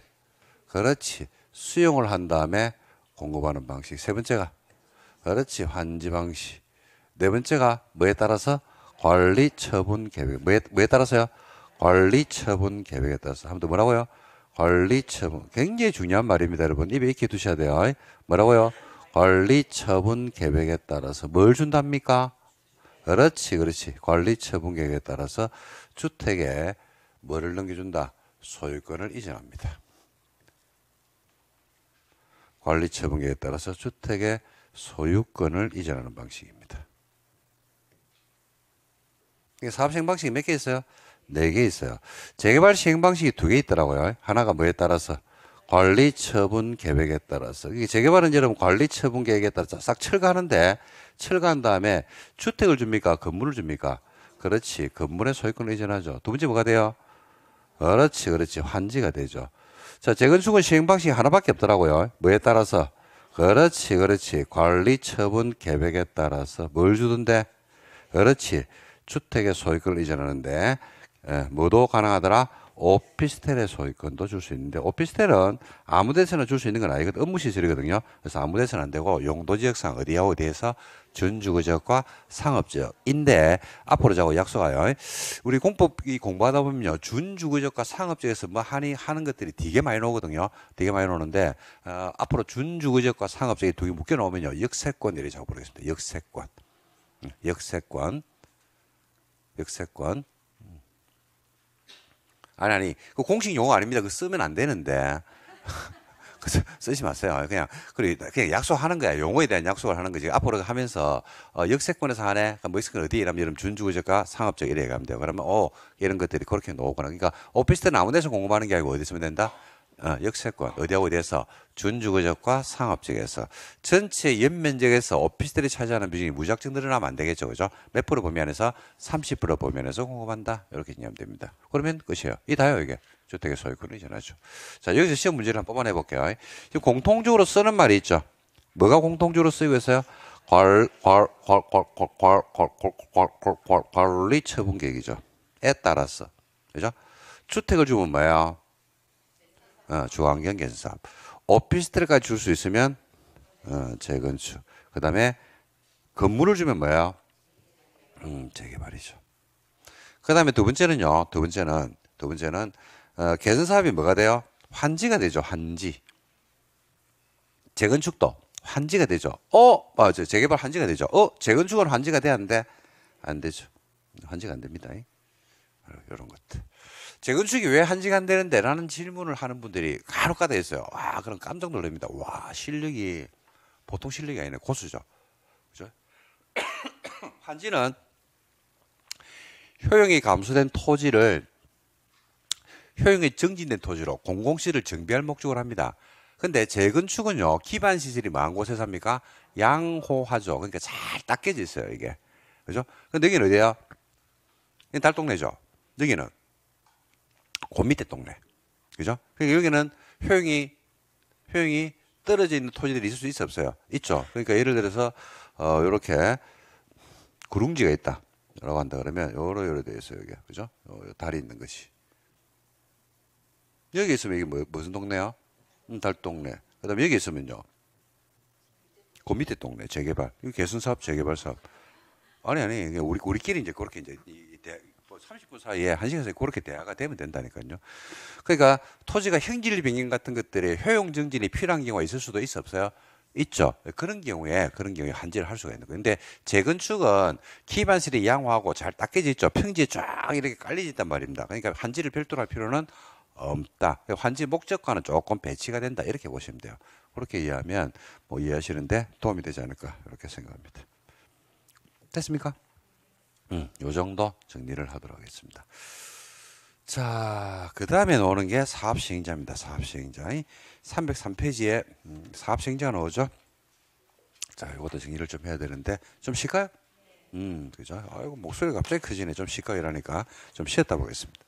그렇지. 수용을 한 다음에 공급하는 방식. 세 번째가. 그렇지. 환지 방식. 네 번째가 뭐에 따라서 관리 처분 계획. 뭐에, 뭐에 따라서요? 관리 처분 계획에 따라서. 한 번 더 뭐라고요? 관리처분 굉장히 중요한 말입니다, 여러분. 입에 익히 두셔야 돼요. 뭐라고요? 관리처분 계획에 따라서 뭘 준답니까? 그렇지, 그렇지. 관리처분 계획에 따라서 주택에 뭐를 넘겨준다? 소유권을 이전합니다. 관리처분 계획에 따라서 주택의 소유권을 이전하는 방식입니다. 사업시행 방식이 몇 개 있어요? 네개 있어요. 재개발 시행 방식이 두 개 있더라고요. 하나가 뭐에 따라서 관리 처분 계획에 따라서 이게 재개발은 여러분 관리 처분 계획에 따라서 싹 철거하는데 철거한 다음에 주택을 줍니까 건물을 줍니까? 그렇지 건물의 소유권을 이전하죠. 두 번째 뭐가 돼요? 그렇지 그렇지 환지가 되죠. 자 재건축은 시행 방식이 하나밖에 없더라고요. 뭐에 따라서 그렇지 그렇지 관리 처분 계획에 따라서 뭘 주던데? 그렇지 주택의 소유권을 이전하는데 예, 뭐도 가능하더라. 오피스텔의 소유권도 줄 수 있는데 오피스텔은 아무 데서나 줄 수 있는 건 아니거든 업무 시설이거든요. 그래서 아무 데서는 안 되고 용도 지역상 어디하고 어디에서 준주거 지역과 상업 지역인데 앞으로 자고 약속하여 우리 공법 이 공부하다 보면요 준주거 지역과 상업 지역에서 뭐 하니 하는 것들이 되게 많이 나오거든요. 되게 많이 나오는데 어, 앞으로 준주거 지역과 상업 지역이 두 개 묶여 놓으면요 역세권이라고 적어보겠습니다. 역세권, 역세권, 역세권. 아니 아니 그 공식 용어 아닙니다. 그 쓰면 안 되는데. 쓰지 마세요. 그냥 그래 그냥 약속하는 거야. 용어에 대한 약속을 하는 거지. 앞으로 하면서 어, 역세권에서 하네. 그뭐 역세권 어디? 이러면 여러분 준주거지가 상업적 이래 가면 돼요. 그러면 어 이런 것들이 그렇게 나오거나 그러니까 오피스텔 아무 데서 공급하는 게 아니고 어디있으면 된다? 역세권 의대하고대래서준주거적과상업적에서 전체 연면적에서 오피스텔이 차지하는 비중이 무작정 늘어나면 안 되겠죠. 그죠? 몇 프로 범위 안에서 30% 범위 안에서 공급한다. 이렇게 개념됩니다. 그러면 끝이에요. 이 다요 이게. 주택의 소유권 이전하죠. 자 여기서 시험 문제를 한번 뽑아내 볼게요. 지금 공통적으로 쓰는 말이 있죠. 뭐가 공통적으로 쓰이고 있어요? 관리 처분 계획이죠. 에 따라서. 그죠? 주택을 주면 뭐예요? 어, 주환경 개선사업. 오피스텔까지 줄 수 있으면 어, 재건축. 그 다음에 건물을 주면 뭐예요? 음, 재개발이죠. 그 다음에 두 번째는요. 두 번째는 두 번째는 어, 개선 사업이 뭐가 돼요? 환지가 되죠. 환지. 재건축도 환지가 되죠. 어, 맞아 재개발 환지가 되죠. 어, 재건축은 환지가 돼야 하는데 안 되죠. 환지가 안 됩니다. 이런 어, 것들. 재건축이 왜한지가안 되는데? 라는 질문을 하는 분들이 간혹가다 있어요. 와, 그럼 깜짝 놀랍니다. 와, 실력이 보통 실력이 아니네. 고수죠. 그죠? 한지는 효용이 감소된 토지를 효용이 증진된 토지로 공공시를 정비할 목적을 합니다. 근데 재건축은요, 기반 시설이 많은 곳에 삽니까? 양호하죠. 그러니까 잘 닦여져 있어요, 이게. 그죠? 근데 여기는 어디야? 달동네죠. 여기는 그 밑에 동네. 그죠? 그러니까 여기는 효용이, 효용이 떨어져 있는 토지들이 있을 수 있어 없어요? 있죠. 그러니까 예를 들어서, 어, 요렇게 구릉지가 있다. 라고 한다 그러면 요러 요러 되어 있어요, 여기. 그죠? 어, 요, 요 달이 있는 것이. 여기 있으면 이게 뭐, 무슨 동네야? 음, 달 동네. 그 다음에 여기 있으면요. 그 밑에 동네 재개발. 이거 개선 사업, 재개발 사업. 아니 아니, 우리 우리끼리 이제 그렇게 이제 39 사이에 1시간 사이에 그렇게 대화가 되면 된다니까요. 그러니까 토지가 형질 변경 같은 것들의 효용 증진이 필요한 경우가 있을 수도 있어 없어요? 있죠. 그런 경우에 그런 경우에 한지를 할 수가 있는 거예요. 근데 재건축은 기반실이 양호하고 잘 닦여져 있죠. 평지에 쫙 이렇게 깔려져 있단 말입니다. 그러니까 한지를 별도로 할 필요는 없다. 환지 그러니까 목적과는 조금 배치가 된다. 이렇게 보시면 돼요. 그렇게 이해하면 뭐 이해하시는데 도움이 되지 않을까 이렇게 생각합니다. 됐습니까? 음, 요 정도 정리를 하도록 하겠습니다. 자, 그 다음에 나오는 게 사업시행자입니다. 사업시행자. 303페이지에 음, 사업시행자 나오죠? 자, 이것도 정리를 좀 해야 되는데, 좀 쉴까요? 음, 그죠? 아이고, 목소리가 갑자기 크지네. 좀 쉴까? 이러니까 좀 쉬었다 보겠습니다.